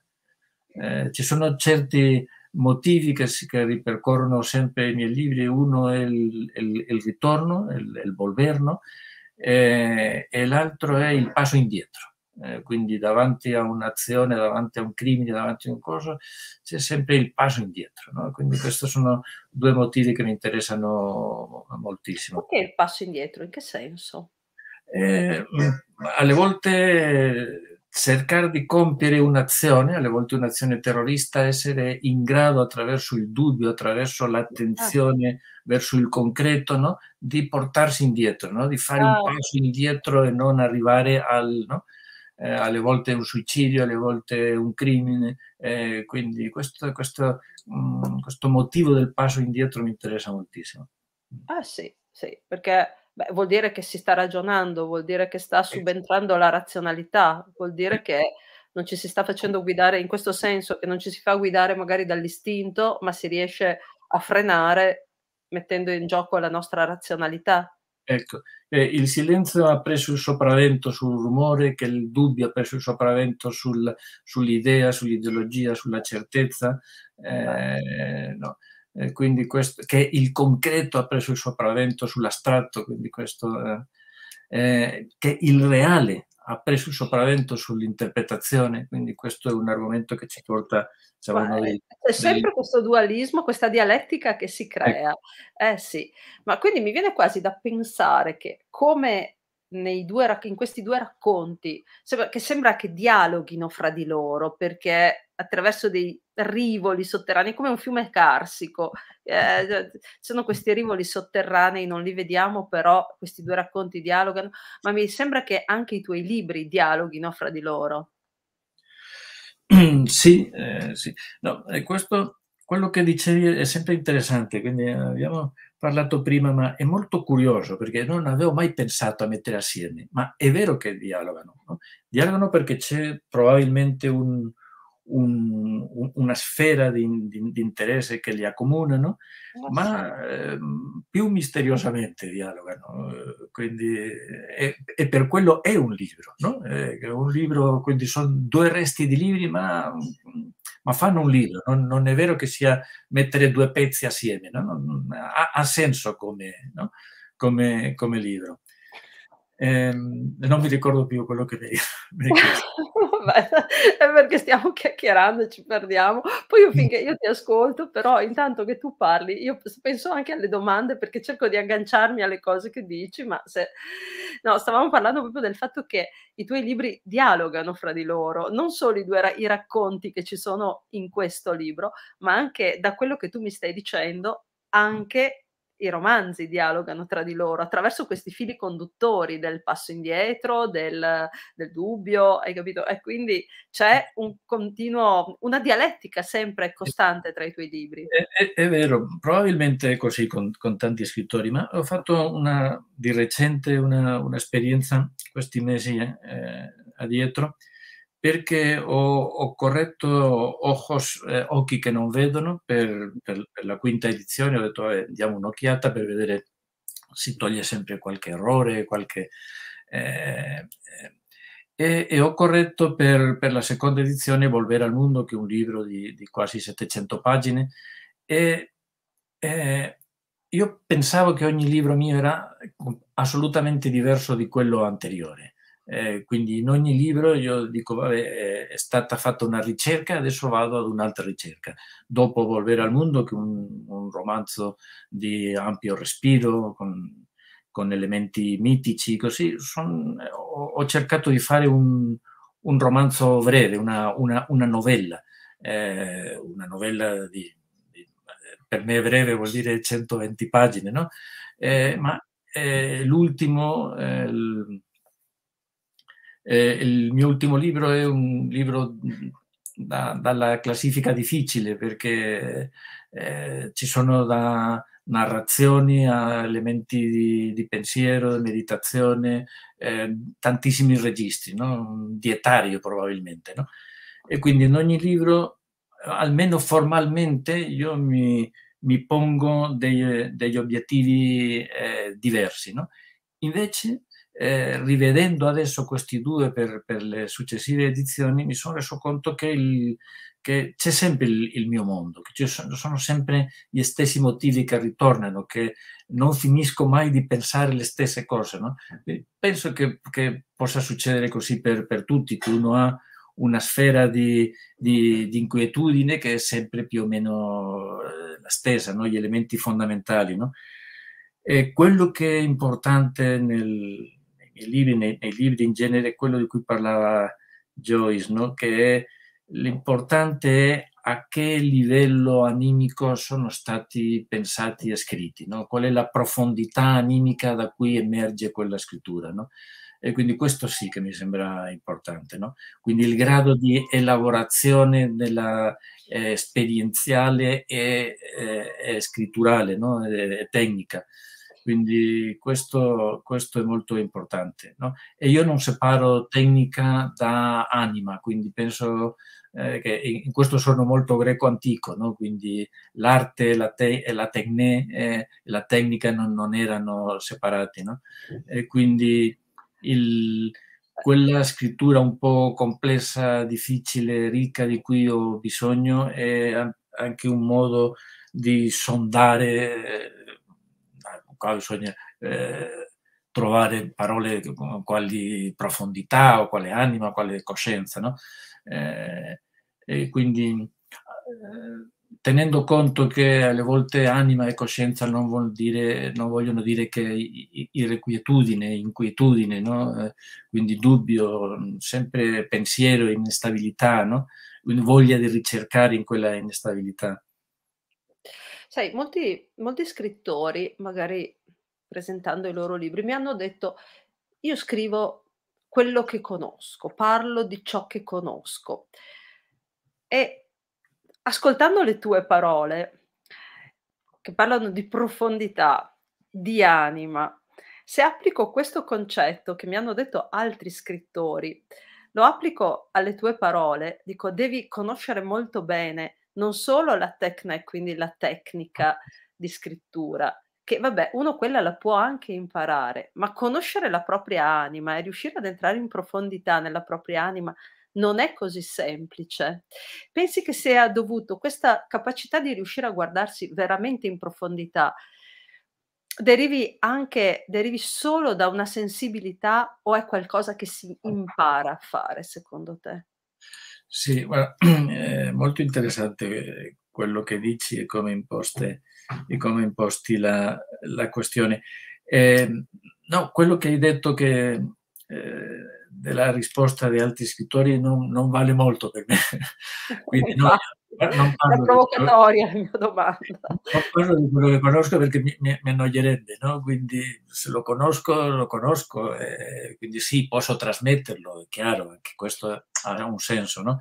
Speaker 2: Eh, ci sono certi motivi che, che, ripercorrono sempre i miei libri. Uno è il, il, il ritorno, il, il volverno, eh, e l'altro è il passo indietro. Eh, quindi davanti a un'azione, davanti a un crimine, davanti a un coso, c'è sempre il passo indietro. No? Quindi questi sono due motivi che mi interessano moltissimo.
Speaker 1: Perché il passo indietro? In che senso? Eh, mm,
Speaker 2: alle volte cercare di compiere un'azione, alle volte un'azione terrorista, essere in grado attraverso il dubbio, attraverso l'attenzione ah. verso il concreto, no? di portarsi indietro, no? di fare ah. un passo indietro e non arrivare al... No? eh, alle volte un suicidio, alle volte un crimine, eh, quindi questo, questo, mh, mm, questo, motivo del passo indietro mi interessa moltissimo.
Speaker 1: Ah sì, sì, perché beh, vuol dire che si sta ragionando, vuol dire che sta subentrando la razionalità, vuol dire che non ci si sta facendo guidare in questo senso, che non ci si fa guidare magari dall'istinto, ma si riesce a frenare mettendo in gioco la nostra razionalità.
Speaker 2: Ecco, eh, il silenzio ha preso il sopravvento sul rumore, che il dubbio ha preso il sopravvento sul, sull'idea, sull'ideologia, sulla certezza. Eh, no. eh, quindi questo, che il concreto ha preso il sopravvento sull'astratto, quindi questo, eh, eh, che il reale ha preso il sopravvento sull'interpretazione, quindi questo è un argomento che ci porta... Diciamo, dei, eh, c'è sempre dei...
Speaker 1: questo dualismo, questa dialettica che si ecco. crea. Eh. eh sì, ma quindi mi viene quasi da pensare che come Due, in questi due racconti, che sembra che dialoghino fra di loro perché attraverso dei rivoli sotterranei, come un fiume carsico. Eh, sono questi rivoli sotterranei, non li vediamo, però questi due racconti dialogano, ma mi sembra che anche i tuoi libri dialoghino fra di loro.
Speaker 2: Sì, eh, sì. No, questo, quello che dicevi è sempre interessante, quindi eh, abbiamo parlato prima, ma è molto curioso perché non avevo mai pensato a mettere assieme, ma è vero che dialogano, no? dialogano perché c'è probabilmente un, un, una sfera di, di, di, interesse che li accomunano, ah, ma eh, più misteriosamente dialogano. Eh, quindi, eh, e, e, per quello è un libro, no? Eh, è un libro, quindi sono due resti di libri, ma, ma fanno un libro. Non, non, è vero che sia mettere due pezzi assieme, no? non, ha, ha, senso come, no? come, come libro. Eh, non mi ricordo più quello che mi hai chiesto.
Speaker 1: vabbè, è perché stiamo chiacchierando e ci perdiamo. Poi io mm. finché io ti ascolto, però intanto che tu parli, io penso anche alle domande perché cerco di agganciarmi alle cose che dici, ma se... No, stavamo parlando proprio del fatto che i tuoi libri dialogano fra di loro, non solo i, due, i racconti che ci sono in questo libro, ma anche da quello che tu mi stai dicendo, anche i romanzi dialogano tra di loro attraverso questi fili conduttori del passo indietro, del, del dubbio, hai capito? E quindi c'è un continuo, una dialettica sempre costante tra i tuoi libri.
Speaker 2: È, è, è vero, probabilmente è così con, con, tanti scrittori, ma ho fatto una, di recente un'esperienza questi mesi eh, addietro perché ho, ho corretto ojos, eh, Occhi che non vedono per, per, per, la quinta edizione, ho detto eh, diamo un'occhiata per vedere si toglie sempre qualche errore, qualche... Eh, eh e, e, ho corretto per, per, la seconda edizione Volvere al Mondo, che è un libro di, di quasi 700 pagine, e eh, io pensavo che ogni libro mio era assolutamente diverso di quello anteriore eh, quindi in ogni libro io dico, vabbè, eh, è stata fatta una ricerca, adesso vado ad un'altra ricerca. Dopo Volver al mondo, che è un, un romanzo di ampio respiro, con, con elementi mitici, così, son, ho, ho, cercato di fare un, un romanzo breve, una, una, una novella, eh, una novella di, di, per me breve vuol dire 120 pagine, no? Eh, ma eh, l'ultimo... Il, eh, eh, il mio ultimo libro è un libro da, dalla classifica difficile perché eh, ci sono da narrazioni a elementi di, di pensiero, di meditazione, eh, tantissimi registri, no? dietario probabilmente. No? E quindi in ogni libro, almeno formalmente, io mi, mi pongo dei, degli obiettivi eh, diversi. No? Invece eh, rivedendo adesso questi due per, per, le successive edizioni, mi sono reso conto che, il, che c'è sempre il, il, mio mondo, che ci sono, sono, sempre gli stessi motivi che ritornano, che non finisco mai di pensare le stesse cose. No? Penso che, che, possa succedere così per, per, tutti, che uno ha una sfera di, di, di, inquietudine che è sempre più o meno eh, la stessa, no? gli elementi fondamentali. No? E quello che è importante nel, i libri, nei, nei, libri in genere, quello di cui parlava Joyce, no? che è, l'importante è a che livello animico sono stati pensati e scritti, no? qual è la profondità animica da cui emerge quella scrittura. No? E quindi questo sì che mi sembra importante. No? Quindi il grado di elaborazione della, eh, esperienziale e, eh, e eh, scritturale e, e tecnica. Quindi questo, questo è molto importante. No? E io non separo tecnica da anima, quindi penso eh, che in questo sono molto greco antico, no? quindi l'arte la te- e la, tecne, eh, la tecnica non, non erano separate. No? E quindi il, quella scrittura un po' complessa, difficile, ricca di cui ho bisogno è anche un modo di sondare eh, qua bisogna eh, trovare parole con quali profondità o quale anima, quale coscienza, no? eh, e quindi eh, tenendo conto che alle volte anima e coscienza non, dire, non vogliono dire che irrequietudine, inquietudine, no? Eh, quindi dubbio, sempre pensiero, instabilità, no? voglia di ricercare in quella instabilità.
Speaker 1: Sai, molti, molti scrittori, magari presentando i loro libri, mi hanno detto, io scrivo quello che conosco, parlo di ciò che conosco. E ascoltando le tue parole, che parlano di profondità, di anima, se applico questo concetto che mi hanno detto altri scrittori, lo applico alle tue parole, dico devi conoscere molto bene non solo la tecna e quindi la tecnica ah. di scrittura, che vabbè, uno quella la può anche imparare, ma conoscere la propria anima e riuscire ad entrare in profondità nella propria anima non è così semplice. Pensi che sia dovuto questa capacità di riuscire a guardarsi veramente in profondità derivi anche derivi solo da una sensibilità o è qualcosa che si impara a fare secondo te?
Speaker 2: Sì, guarda, è molto interessante quello che dici e come, imposte, e come imposti la, la questione. Eh, no, quello che hai detto che eh, della risposta di altri scrittori non, non vale molto per me. Quindi no, esatto. non parlo È provocatoria
Speaker 1: la mia domanda.
Speaker 2: Non parlo di quello che conosco perché mi, mi, mi annoierebbe, no? quindi se lo conosco, lo conosco, eh, quindi sì, posso trasmetterlo, è chiaro, che questo ha un senso, no?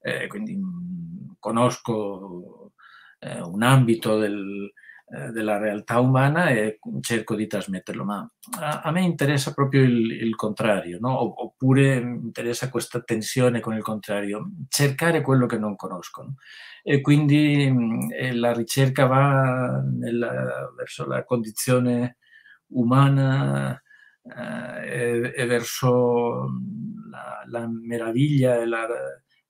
Speaker 2: eh, quindi mh, mm, conosco eh, un ambito del, eh, della realtà umana e cerco di trasmetterlo, ma a, a me interessa proprio il, il contrario, no? oppure mi interessa questa tensione con il contrario, cercare quello che non conoscono. E quindi mh, mm, la ricerca va nella, verso la condizione umana eh, e, e, verso mm, la, la meraviglia e la,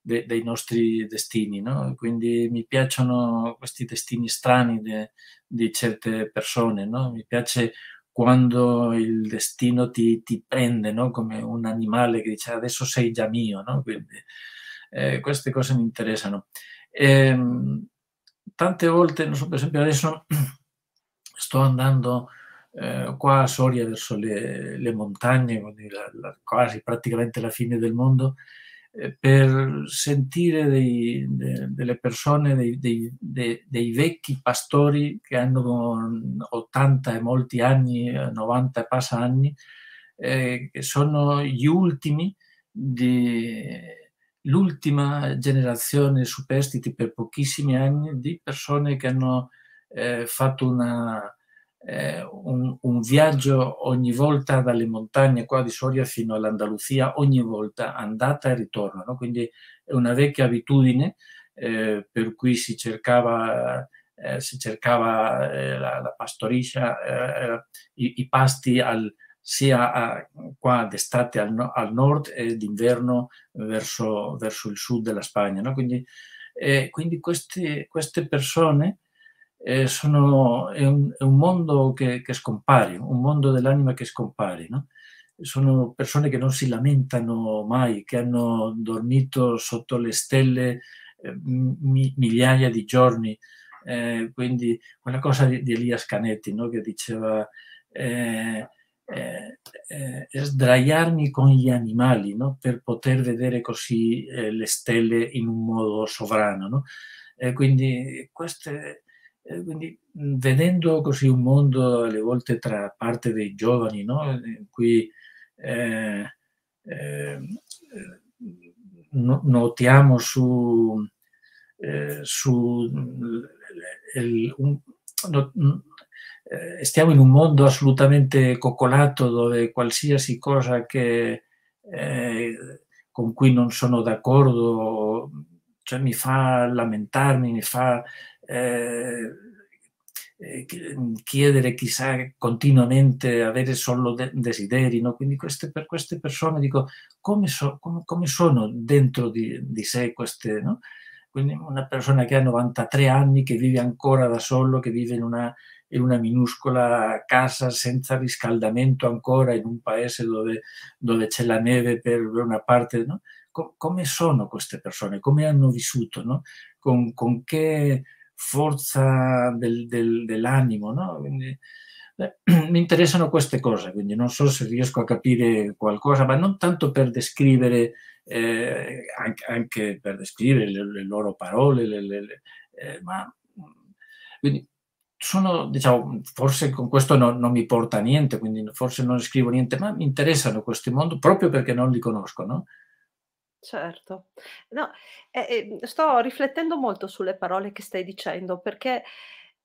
Speaker 2: de, dei nostri destini. No? Quindi mi piacciono questi destini strani de, di certe persone, no? mi piace quando il destino ti, ti prende no? come un animale che dice adesso sei già mio, Quindi, eh, queste cose mi interessano. E, ehm, tante volte, non so, per esempio adesso sto andando eh, qua a Soria verso le, le montagne, la, la, quasi praticamente la fine del mondo, eh, per sentire dei, de, delle persone, dei, dei, de, dei, vecchi pastori che hanno 80 e molti anni, 90 eh, e passa anni, eh, che sono gli ultimi l'ultima generazione superstiti per pochissimi anni di persone che hanno eh, fatto una, eh, un, un, viaggio ogni volta dalle montagne qua di Soria fino all'Andalusia, ogni volta andata e ritorno, no? quindi è una vecchia abitudine eh, per cui si cercava, eh, si cercava eh, la, la, pastoriscia, eh, eh, i, i, pasti al, sia qua d'estate al, nord e d'inverno verso, verso, il sud della Spagna. No? Quindi, quindi queste, queste persone eh, sono, è, un, è, un, mondo che, che, scompare, un mondo dell'anima che scompare. No? Sono persone che non si lamentano mai, che hanno dormito sotto le stelle eh, migliaia di giorni. Eh, quindi quella cosa di, di Elia Scanetti no? che diceva eh, eh, eh, sdraiarmi con gli animali no? per poter vedere così le stelle in un modo sovrano. quindi queste, eh, quindi vedendo così un mondo alle volte tra parte dei giovani, no? in cui eh, ehm, eh, notiamo su, eh, su il, un, no, eh, stiamo in un mondo assolutamente coccolato dove qualsiasi cosa che, con cui non sono d'accordo cioè mi fa lamentarmi, mi fa eh, eh, chiedere chissà continuamente, avere solo de desideri, no? quindi queste, per queste persone dico come, so, come, come sono dentro di, di sé queste, no? quindi una persona che ha 93 anni, che vive ancora da solo, che vive in una, in una minuscola casa senza riscaldamento ancora, in un paese dove, dove c'è la neve per una parte, no? come sono queste persone, come hanno vissuto, con, con che forza del, del, dell'animo, no? Quindi, mi interessano queste cose, quindi non so se riesco a capire qualcosa, ma non tanto per descrivere, eh, anche, anche, per descrivere le, le loro parole, le, le, eh, ma mm, quindi sono, diciamo, forse con questo no, non mi porta a niente, quindi forse non scrivo niente, ma mi interessano questi mondi proprio perché non li conosco, no?
Speaker 1: Certo. No, eh, eh, sto riflettendo molto sulle parole che stai dicendo, perché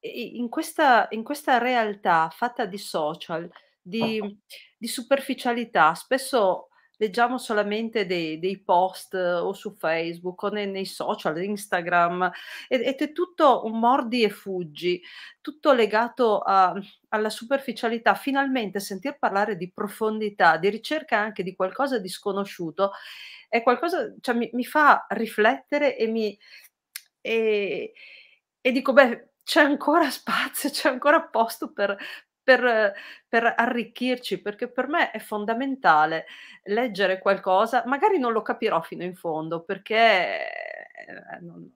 Speaker 1: in questa, in questa realtà fatta di social, di, di superficialità, spesso leggiamo solamente dei, dei post eh, o su Facebook o nei, nei social, Instagram, ed, ed, è tutto un mordi e fuggi, tutto legato a, alla superficialità. Finalmente sentir parlare di profondità, di ricerca anche di qualcosa di sconosciuto, è qualcosa, cioè, mi, mi fa riflettere e mi... E, e dico, beh, c'è ancora spazio, c'è ancora posto per, per, per, arricchirci, perché per me è fondamentale leggere qualcosa, magari non lo capirò fino in fondo, perché eh, non,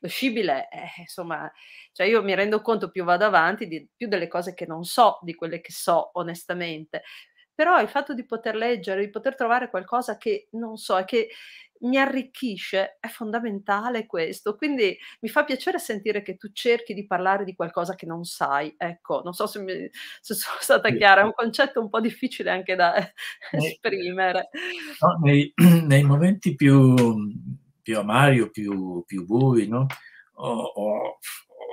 Speaker 1: lo scibile è, insomma, cioè io mi rendo conto più vado avanti, di, più delle cose che non so, di quelle che so onestamente, però il fatto di poter leggere, di poter trovare qualcosa che non so, che, mi arricchisce, è fondamentale questo. Quindi mi fa piacere sentire che tu cerchi di parlare di qualcosa che non sai. Ecco, non so se, mi, se sono stata chiara, è un concetto un po' difficile anche da nei, esprimere.
Speaker 2: No, nei, nei, momenti più, più amari o più, più bui, no? o, o,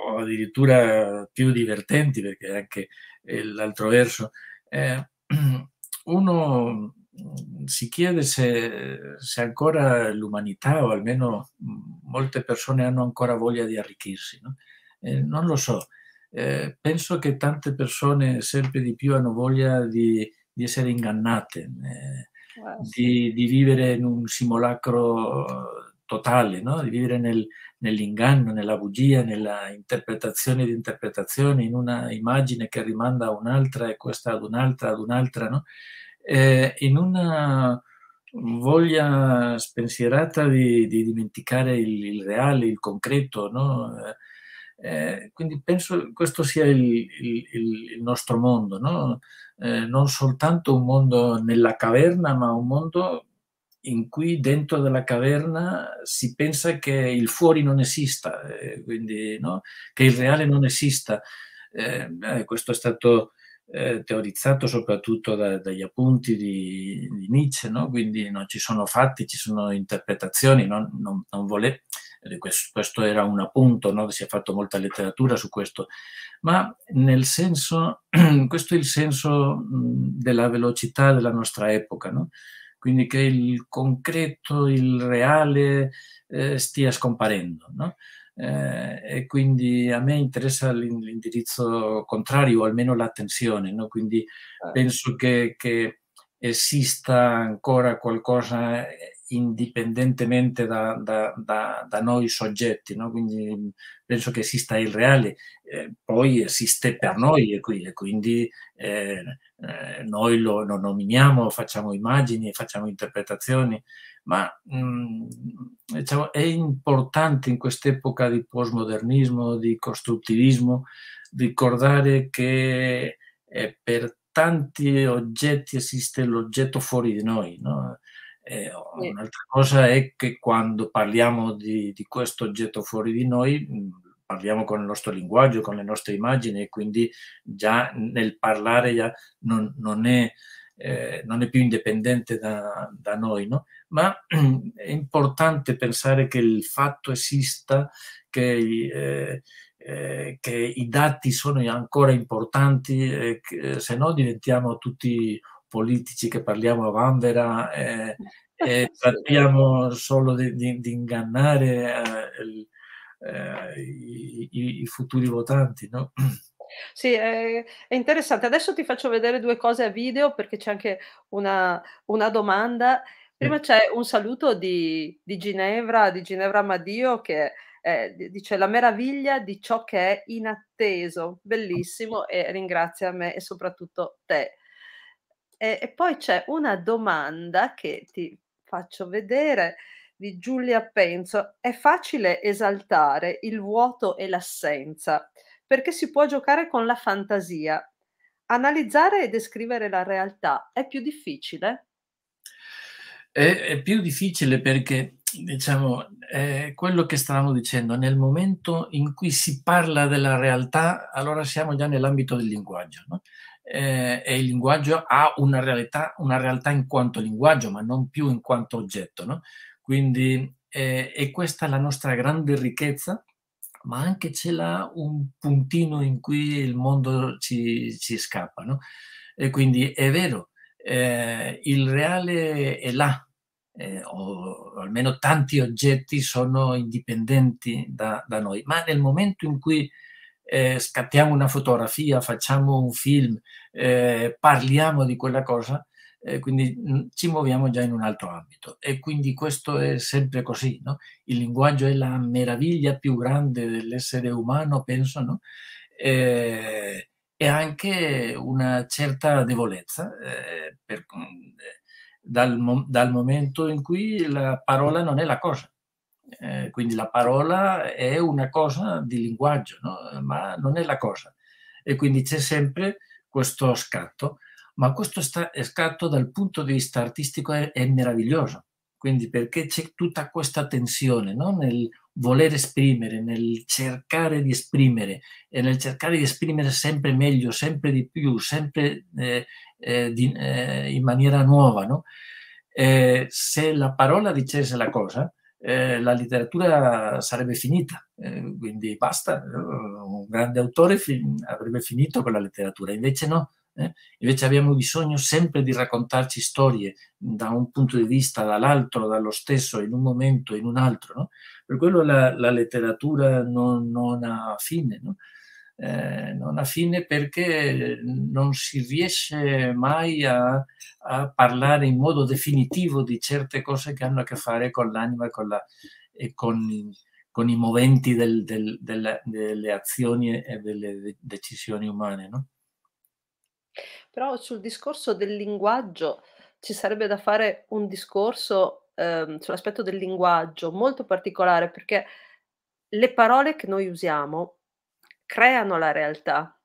Speaker 2: o, addirittura più divertenti, perché anche eh, l'altro verso, eh, uno Mm, si chiede se, se ancora l'umanità o almeno mm, molte persone hanno ancora voglia di arricchirsi. No? Eh, non lo so, eh, penso che tante persone sempre di più hanno voglia di, di essere ingannate, eh, wow. Ah, di, di, vivere in un simulacro totale, no? di vivere nel, nell'inganno, nella bugia, nella interpretazione di interpretazioni, in una immagine che rimanda a un'altra e questa ad un'altra, ad un'altra. No? eh, in una voglia spensierata di, di dimenticare il, il, reale, il concreto, no? Eh, eh quindi penso che questo sia il, il, il nostro mondo, no? eh, non soltanto un mondo nella caverna, ma un mondo in cui dentro della caverna si pensa che il fuori non esista, eh, quindi, no? che il reale non esista. Eh, questo è stato eh, teorizzato soprattutto da, dagli appunti di, di Nietzsche, no? quindi non ci sono fatti, ci sono interpretazioni, non, non, non vole... Eh, questo, questo, era un appunto, no? si è fatto molta letteratura su questo, ma nel senso, questo è il senso della velocità della nostra epoca, no? quindi che il concreto, il reale eh, stia scomparendo. No? eh, e quindi a me interessa l'indirizzo contrario, o almeno l'attenzione, no? quindi eh. penso che, che, esista ancora qualcosa eh, indipendentemente da, da, da, da noi soggetti, no? quindi mm, penso che esista il reale, eh, poi esiste per certo. noi e, qui, e quindi eh, eh, noi lo, lo nominiamo, facciamo immagini, facciamo interpretazioni ma mh, mm, diciamo, è importante in quest'epoca di postmodernismo, di costruttivismo, ricordare che eh, per tanti oggetti esiste l'oggetto fuori di noi. No? Eh, un'altra cosa è che quando parliamo di, di questo oggetto fuori di noi, mm, parliamo con il nostro linguaggio, con le nostre immagini, e quindi già nel parlare già non, non è eh, non è più indipendente da, da noi, no? ma è importante pensare che il fatto esista, che, eh, eh, che i dati sono ancora importanti, eh, che, eh, se no diventiamo tutti politici che parliamo a vanvera e sappiamo solo di, di, di ingannare il, i, i, futuri votanti. No?
Speaker 1: Sì, è, è interessante. Adesso ti faccio vedere due cose a video perché c'è anche una, una domanda. Prima c'è un saluto di, di Ginevra, di Ginevra Amadio, che eh, dice la meraviglia di ciò che è inatteso. Bellissimo e ringrazia me e soprattutto te. E, e poi c'è una domanda che ti faccio vedere di Giulia Penzo. È facile esaltare il vuoto e l'assenza perché si può giocare con la fantasia. Analizzare e descrivere la realtà è più difficile?
Speaker 2: È, è più difficile perché, diciamo, quello che stavamo dicendo, nel momento in cui si parla della realtà, allora siamo già nell'ambito del linguaggio. No? Eh, e il linguaggio ha una realtà, una realtà, in quanto linguaggio, ma non più in quanto oggetto. No? Quindi eh, è questa la nostra grande ricchezza ma anche ce l'ha un puntino in cui il mondo ci, ci scappa. No? E quindi è vero, eh, il reale è là, eh, o almeno tanti oggetti sono indipendenti da, da noi, ma nel momento in cui eh, scattiamo una fotografia, facciamo un film, eh, parliamo di quella cosa, eh, quindi mm, ci muoviamo già in un altro ambito. E quindi questo è sempre così, no? Il linguaggio è la meraviglia più grande dell'essere umano, penso, no? e, eh, e anche una certa debolezza, eh, per, mm, dal, dal, momento in cui la parola non è la cosa. Eh, quindi la parola è una cosa di linguaggio, no? ma non è la cosa. E quindi c'è sempre questo scatto ma questo scatto dal punto di vista artistico è, è meraviglioso. Quindi perché c'è tutta questa tensione no? nel voler esprimere, nel cercare di esprimere e nel cercare di esprimere sempre meglio, sempre di più, sempre eh, eh, di, eh, in maniera nuova. No? Eh, se la parola dicesse la cosa, eh, la letteratura sarebbe finita, eh, quindi basta, un grande autore fin avrebbe finito con la letteratura, invece no eh? Invece abbiamo bisogno sempre di raccontarci storie da un punto di vista, dall'altro, dallo stesso, in un momento, in un altro. No? Per quello la, la letteratura non, non, ha fine. No? Eh, non ha fine perché non si riesce mai a, a, parlare in modo definitivo di certe cose che hanno a che fare con l'anima e con, la, e con, con i moventi del, del, della, delle azioni e delle decisioni umane. No?
Speaker 1: Però sul discorso del linguaggio ci sarebbe da fare un discorso ehm, sull'aspetto del linguaggio molto particolare perché le parole che noi usiamo creano la realtà,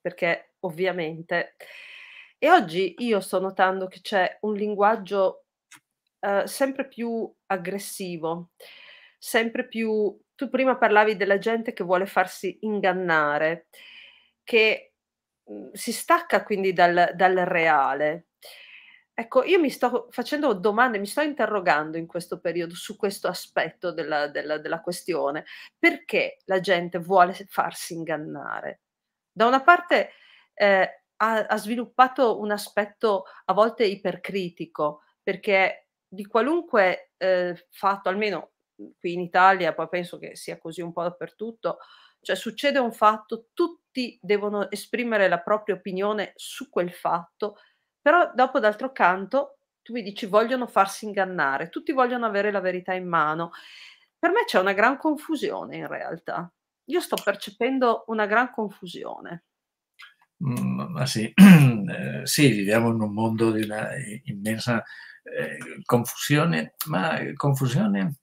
Speaker 1: perché ovviamente. E oggi io sto notando che c'è un linguaggio eh, sempre più aggressivo, sempre più... Tu prima parlavi della gente che vuole farsi ingannare, che Mhmm, si stacca quindi dal, dal reale. Ecco, io mi sto facendo domande, mi sto interrogando in questo periodo su questo aspetto della, della, della, questione. Perché la gente vuole farsi ingannare? Da una parte eh, ha, ha, sviluppato un aspetto a volte ipercritico, perché di qualunque eh, fatto, almeno qui in Italia, poi penso che sia così un po' dappertutto, cioè succede un fatto, tutti tutti devono esprimere la propria opinione su quel fatto, però dopo d'altro canto tu mi dici vogliono farsi ingannare, tutti vogliono avere la verità in mano. Per me c'è una gran confusione in realtà. Io sto percependo una gran confusione.
Speaker 2: Mm, ma sì. Eh, sì, viviamo in un mondo di una eh, immensa eh, confusione, ma eh, confusione,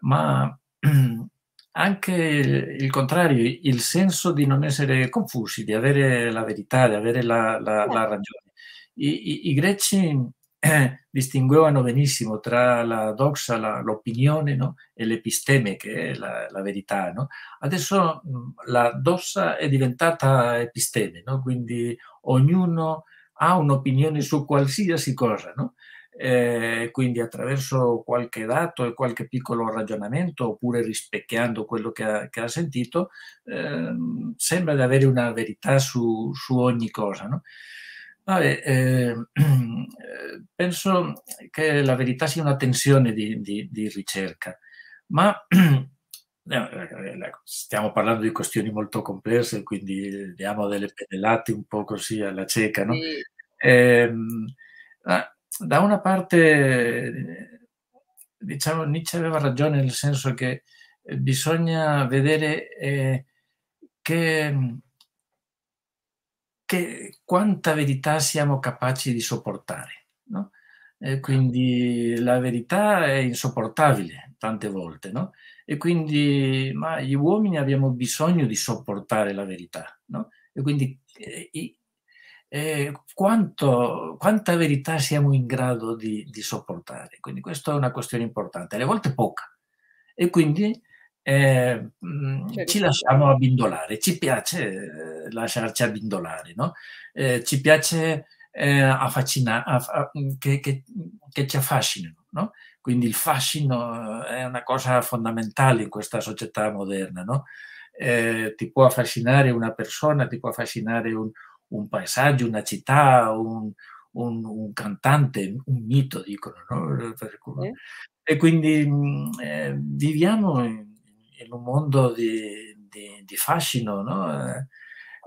Speaker 2: ma anche il contrario, il senso di non essere confusi, di avere la verità, di avere la, la, la certo. ragione. I, i, I, greci eh, distinguevano benissimo tra la doxa, la, l'opinione no? e l'episteme, che è la, verità. No? Adesso la doxa è diventata episteme, no? quindi ognuno ha un'opinione su qualsiasi cosa eh, quindi attraverso qualche dato e qualche piccolo ragionamento oppure rispecchiando quello che ha, che ha sentito, eh, sembra di avere una verità su, su ogni cosa. No? Vabbè, ehm, eh, penso che la verità sia una tensione di, di, di ricerca, ma eh, eh, ecco, stiamo parlando di questioni molto complesse, quindi diamo delle pennellate un po' così alla cieca. No? Sì. Ehm, ma da una parte, diciamo, Nietzsche aveva ragione nel senso che eh, bisogna vedere eh, che, mm, che, quanta verità siamo capaci di sopportare. No? Eh, quindi la verità è insopportabile tante volte, no? E quindi, ma gli uomini abbiamo bisogno di sopportare la verità, no? E quindi eh, eh, quanto, quanta verità siamo in grado di, di, sopportare. Quindi questa è una questione importante, alle volte poca. E quindi eh, ci lasciamo abbindolare, ci piace eh, lasciarci abbindolare, no? eh, ci piace eh, affascinare, aff, mm, che, che, che, ci affascinino. No? Quindi il fascino eh, è una cosa fondamentale in questa società moderna. No? Eh, ti può affascinare una persona, ti può affascinare un, un paesaggio, una città, un, un, un cantante, un mito, dicono. No? Eh. E quindi mm, eh, viviamo in, in, un mondo di, di, di fascino no? Eh,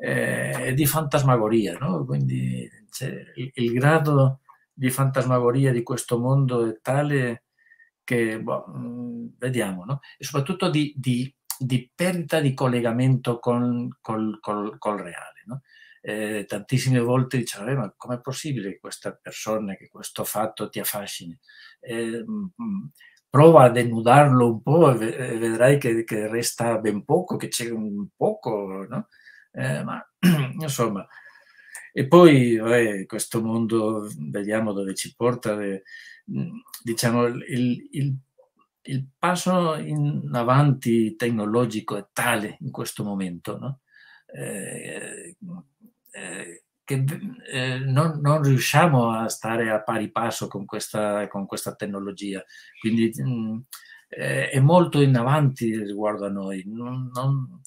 Speaker 2: eh, e di fantasmagoria, no? quindi cioè, il, il grado di fantasmagoria di questo mondo è tale che boh, mm, vediamo, no? e soprattutto di, di, di, perdita di collegamento con, col, col, col reale. No? eh, tantissime volte diciamo, eh, ma com'è possibile che questa persona, che questo fatto ti affascini? Eh, prova a denudarlo un po' e vedrai che, che resta ben poco, che c'è un poco, no? Eh, ma insomma, e poi vabbè, questo mondo, vediamo dove ci porta, eh, mm, diciamo, il, il, il passo in avanti tecnologico è tale in questo momento, no? Eh, eh, che eh, non, non, riusciamo a stare a pari passo con questa, con questa tecnologia. Quindi mh, mm, eh, è molto in avanti riguardo a noi. Non, non,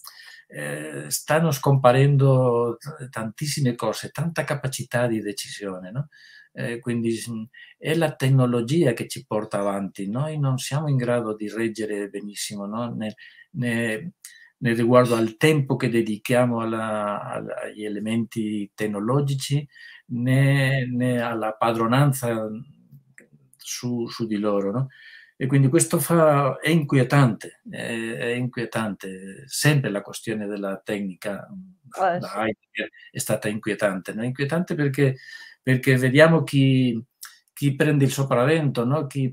Speaker 2: eh, stanno scomparendo tantissime cose, tanta capacità di decisione. No? Eh, quindi mm, è la tecnologia che ci porta avanti, noi non siamo in grado di reggere benissimo, no? né, né, nel riguardo al tempo che dedichiamo alla, alla, agli elementi tecnologici né, né alla padronanza su, su di loro. No? E quindi questo fa, è inquietante, è, è, inquietante, sempre la questione della tecnica
Speaker 1: eh, da, da
Speaker 2: è stata inquietante, no? inquietante perché, perché vediamo chi, chi prende il sopravvento, no? chi,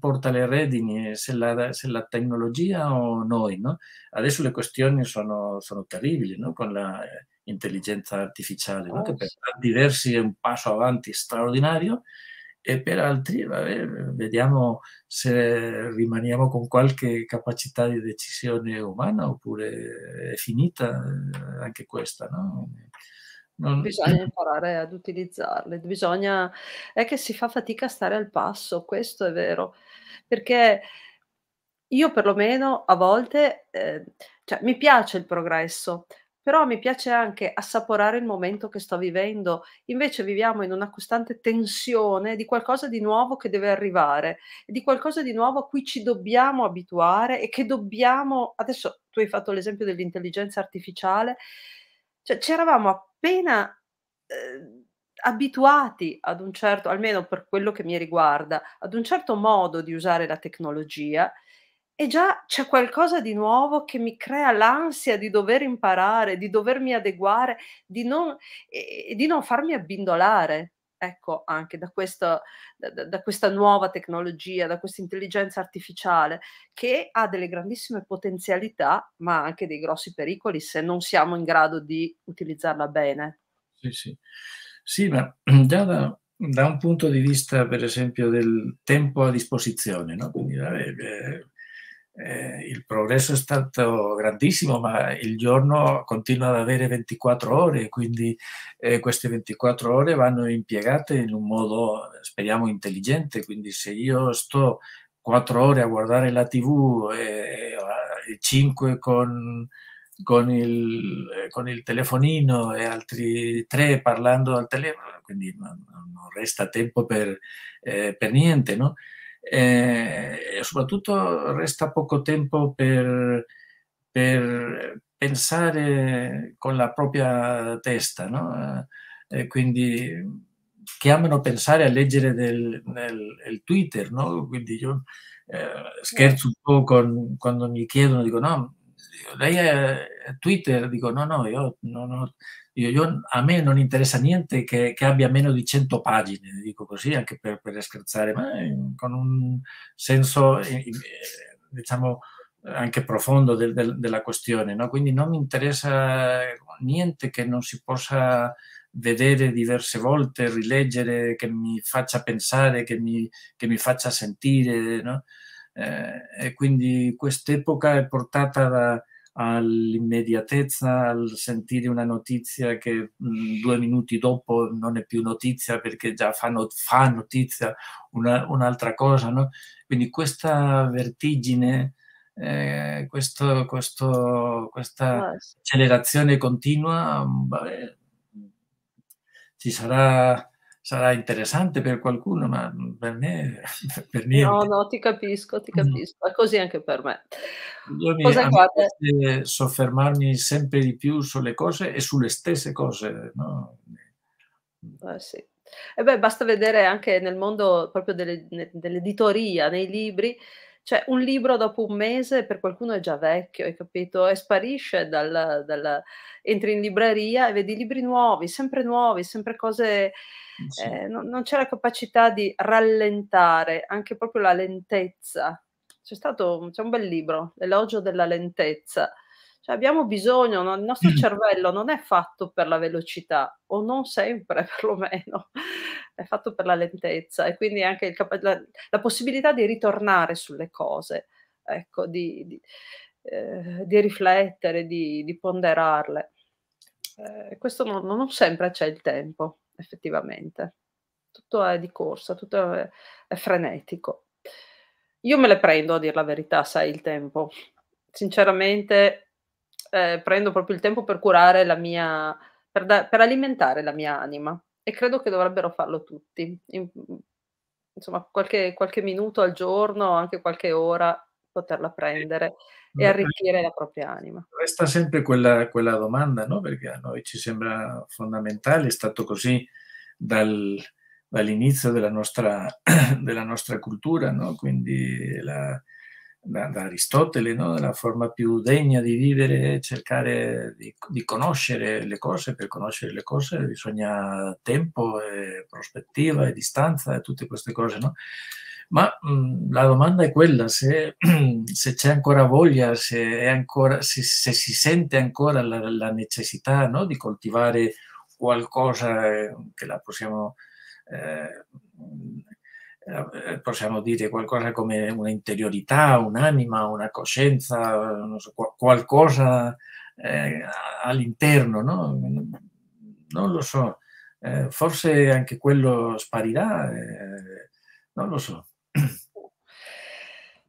Speaker 2: porta le redini, se la, se la tecnologia o noi. No? Adesso le questioni sono, sono terribili no? con l'intelligenza eh, artificiale, oh, che per diversi è un passo avanti straordinario e per altri vabbè, vediamo se rimaniamo con qualche capacità di decisione umana oppure è finita eh, anche questa. No? Non...
Speaker 1: Bisogna imparare ad utilizzarle, bisogna... è che si fa fatica a stare al passo, questo è vero, perché io perlomeno a volte, eh, cioè, mi piace il progresso, però mi piace anche assaporare il momento che sto vivendo. Invece viviamo in una costante tensione di qualcosa di nuovo che deve arrivare, di qualcosa di nuovo a cui ci dobbiamo abituare e che dobbiamo... Adesso tu hai fatto l'esempio dell'intelligenza artificiale, cioè ci appena eh, abituati ad un certo, almeno per quello che mi riguarda, ad un certo modo di usare la tecnologia e già c'è qualcosa di nuovo che mi crea l'ansia di dover imparare, di dovermi adeguare, di non, eh, di non farmi abbindolare ecco anche da questa, da, da questa, nuova tecnologia, da questa intelligenza artificiale che ha delle grandissime potenzialità ma anche dei grossi pericoli se non siamo in grado di utilizzarla bene.
Speaker 2: Sì, sì. sì ma già da, da, un punto di vista per esempio del tempo a disposizione, no? Quindi, eh, eh, il progresso è stato grandissimo, ma il giorno continua ad avere 24 ore, quindi eh, queste 24 ore vanno impiegate in un modo, speriamo, intelligente. Quindi se io sto 4 ore a guardare la tv e, e 5 con, con, il, eh, con, il, telefonino e altri 3 parlando al telefono, quindi non, non resta tempo per, eh, per niente, no? eh, soprattutto resta poco tempo per, per pensare con la propria testa, no? eh, quindi chiamano amano pensare a leggere del, del, del Twitter, no? quindi io eh, scherzo un po' con, quando mi chiedono, dico no, lei è Twitter, dico no, no, io, no, no io, io, a me non interessa niente che, che, abbia meno di 100 pagine, dico così anche per, per scherzare, ma eh, con un senso, eh, eh, diciamo, anche profondo del, del, della questione, no? quindi non mi interessa niente che non si possa vedere diverse volte, rileggere, che mi faccia pensare, che mi, che mi faccia sentire. No? Eh, e quindi quest'epoca è portata da, all'immediatezza, al sentire una notizia che mh, mm, due minuti dopo non è più notizia perché già fa, not- fa notizia una, un'altra cosa. No? Quindi questa vertigine, eh, questo, questo, questa ah, accelerazione continua, vabbè, mm, ci sarà sarà interessante per qualcuno, ma per me per niente. No,
Speaker 1: no, ti capisco, ti mm. capisco, è così anche per me.
Speaker 2: Io soffermarmi sempre di più sulle cose e sulle stesse cose, no?
Speaker 1: Eh sì. E eh beh, basta vedere anche nel mondo proprio delle, dell'editoria, nei libri, cioè, un libro dopo un mese per qualcuno è già vecchio, hai capito? E sparisce dal, dal... entri in libreria e vedi libri nuovi, sempre nuovi, sempre cose... Eh, sì. Eh, non, non c'è la capacità di rallentare, anche proprio la lentezza. C'è stato c'è un bel libro, L'elogio della lentezza. Cioè, abbiamo bisogno, no? il nostro cervello non è fatto per la velocità, o non sempre perlomeno è fatto per la lentezza e quindi anche capa- la, la, possibilità di ritornare sulle cose, ecco, di, di, eh, di riflettere, di, di ponderarle. Eh, questo non, non, sempre c'è il tempo, effettivamente. Tutto è di corsa, tutto è, è frenetico. Io me le prendo, a dire la verità, sai, il tempo. Sinceramente, eh, prendo proprio il tempo per curare la mia, per, da, per alimentare la mia anima e credo che dovrebbero farlo tutti. In, insomma, qualche, qualche, minuto al giorno, anche qualche ora, poterla prendere e arricchire la propria anima. Resta
Speaker 2: sempre quella, quella domanda, no? perché a noi ci sembra fondamentale, è stato così dal, dall'inizio della nostra, della nostra cultura, no? quindi la, da, da Aristotele, no? la forma più degna di vivere cercare di, di, conoscere le cose, per conoscere le cose bisogna tempo, e prospettiva e distanza e tutte queste cose. No? Ma mh, mm, la domanda è quella, se, se c'è ancora voglia, se, ancora, se, se, si sente ancora la, la necessità no? di coltivare qualcosa eh, che la possiamo... Eh, eh, eh, possiamo dire qualcosa come un'interiorità, un'anima, una coscienza, so, qualcosa eh, all'interno, no? Non lo so, eh, forse anche quello sparirà, eh, non lo so.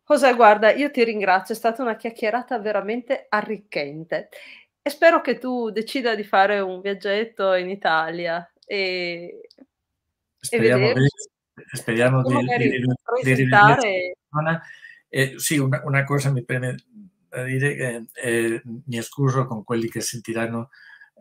Speaker 1: Cosa guarda, io ti ringrazio, è stata una chiacchierata veramente arricchente e spero che tu decida di fare un viaggetto in Italia e, Speriamo e vedere speriamo di, di, di, di risultare...
Speaker 2: Eh, sì, una, una, cosa mi preme dire, eh, eh, mi scuso con quelli che sentiranno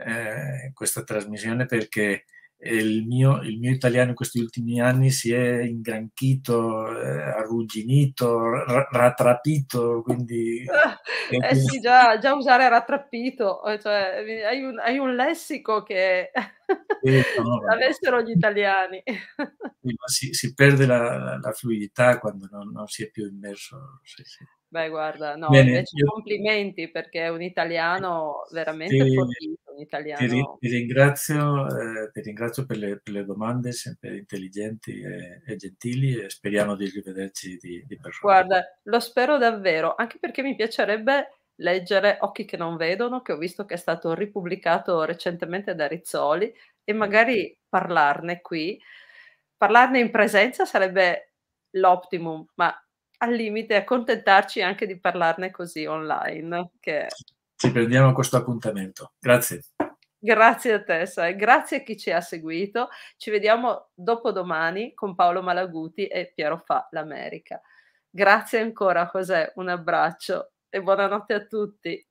Speaker 2: eh, questa trasmissione perché il mio, il mio, italiano in questi ultimi anni si è ingranchito, eh, arrugginito, r- rattrapito, quindi... eh sì,
Speaker 1: già, già, usare rattrapito, eh, cioè, hai, un, hai un lessico che
Speaker 2: eh, no,
Speaker 1: avessero gli italiani.
Speaker 2: si, si perde la, la, la, fluidità quando non, non si è più immerso. Sì, sì.
Speaker 1: Beh, guarda, no, Bene, invece io... complimenti perché è un italiano veramente sì, fortissimo italiano. Ti,
Speaker 2: ti, ringrazio, eh, ti ringrazio per, le, per le, domande sempre intelligenti e, e, gentili e speriamo di rivederci di,
Speaker 1: di persona. Guarda, lo spero davvero, anche perché mi piacerebbe leggere Occhi che non vedono, che ho visto che è stato ripubblicato recentemente da Rizzoli, e magari parlarne qui. Parlarne in presenza sarebbe l'optimum, ma al limite accontentarci anche di parlarne così online. Che
Speaker 2: ci prendiamo questo appuntamento. Grazie.
Speaker 1: Grazie a te, Sai. Grazie a chi ci ha seguito. Ci vediamo dopodomani con Paolo Malaguti e Piero Fa l'America. Grazie ancora, José. Un abbraccio e buonanotte a tutti.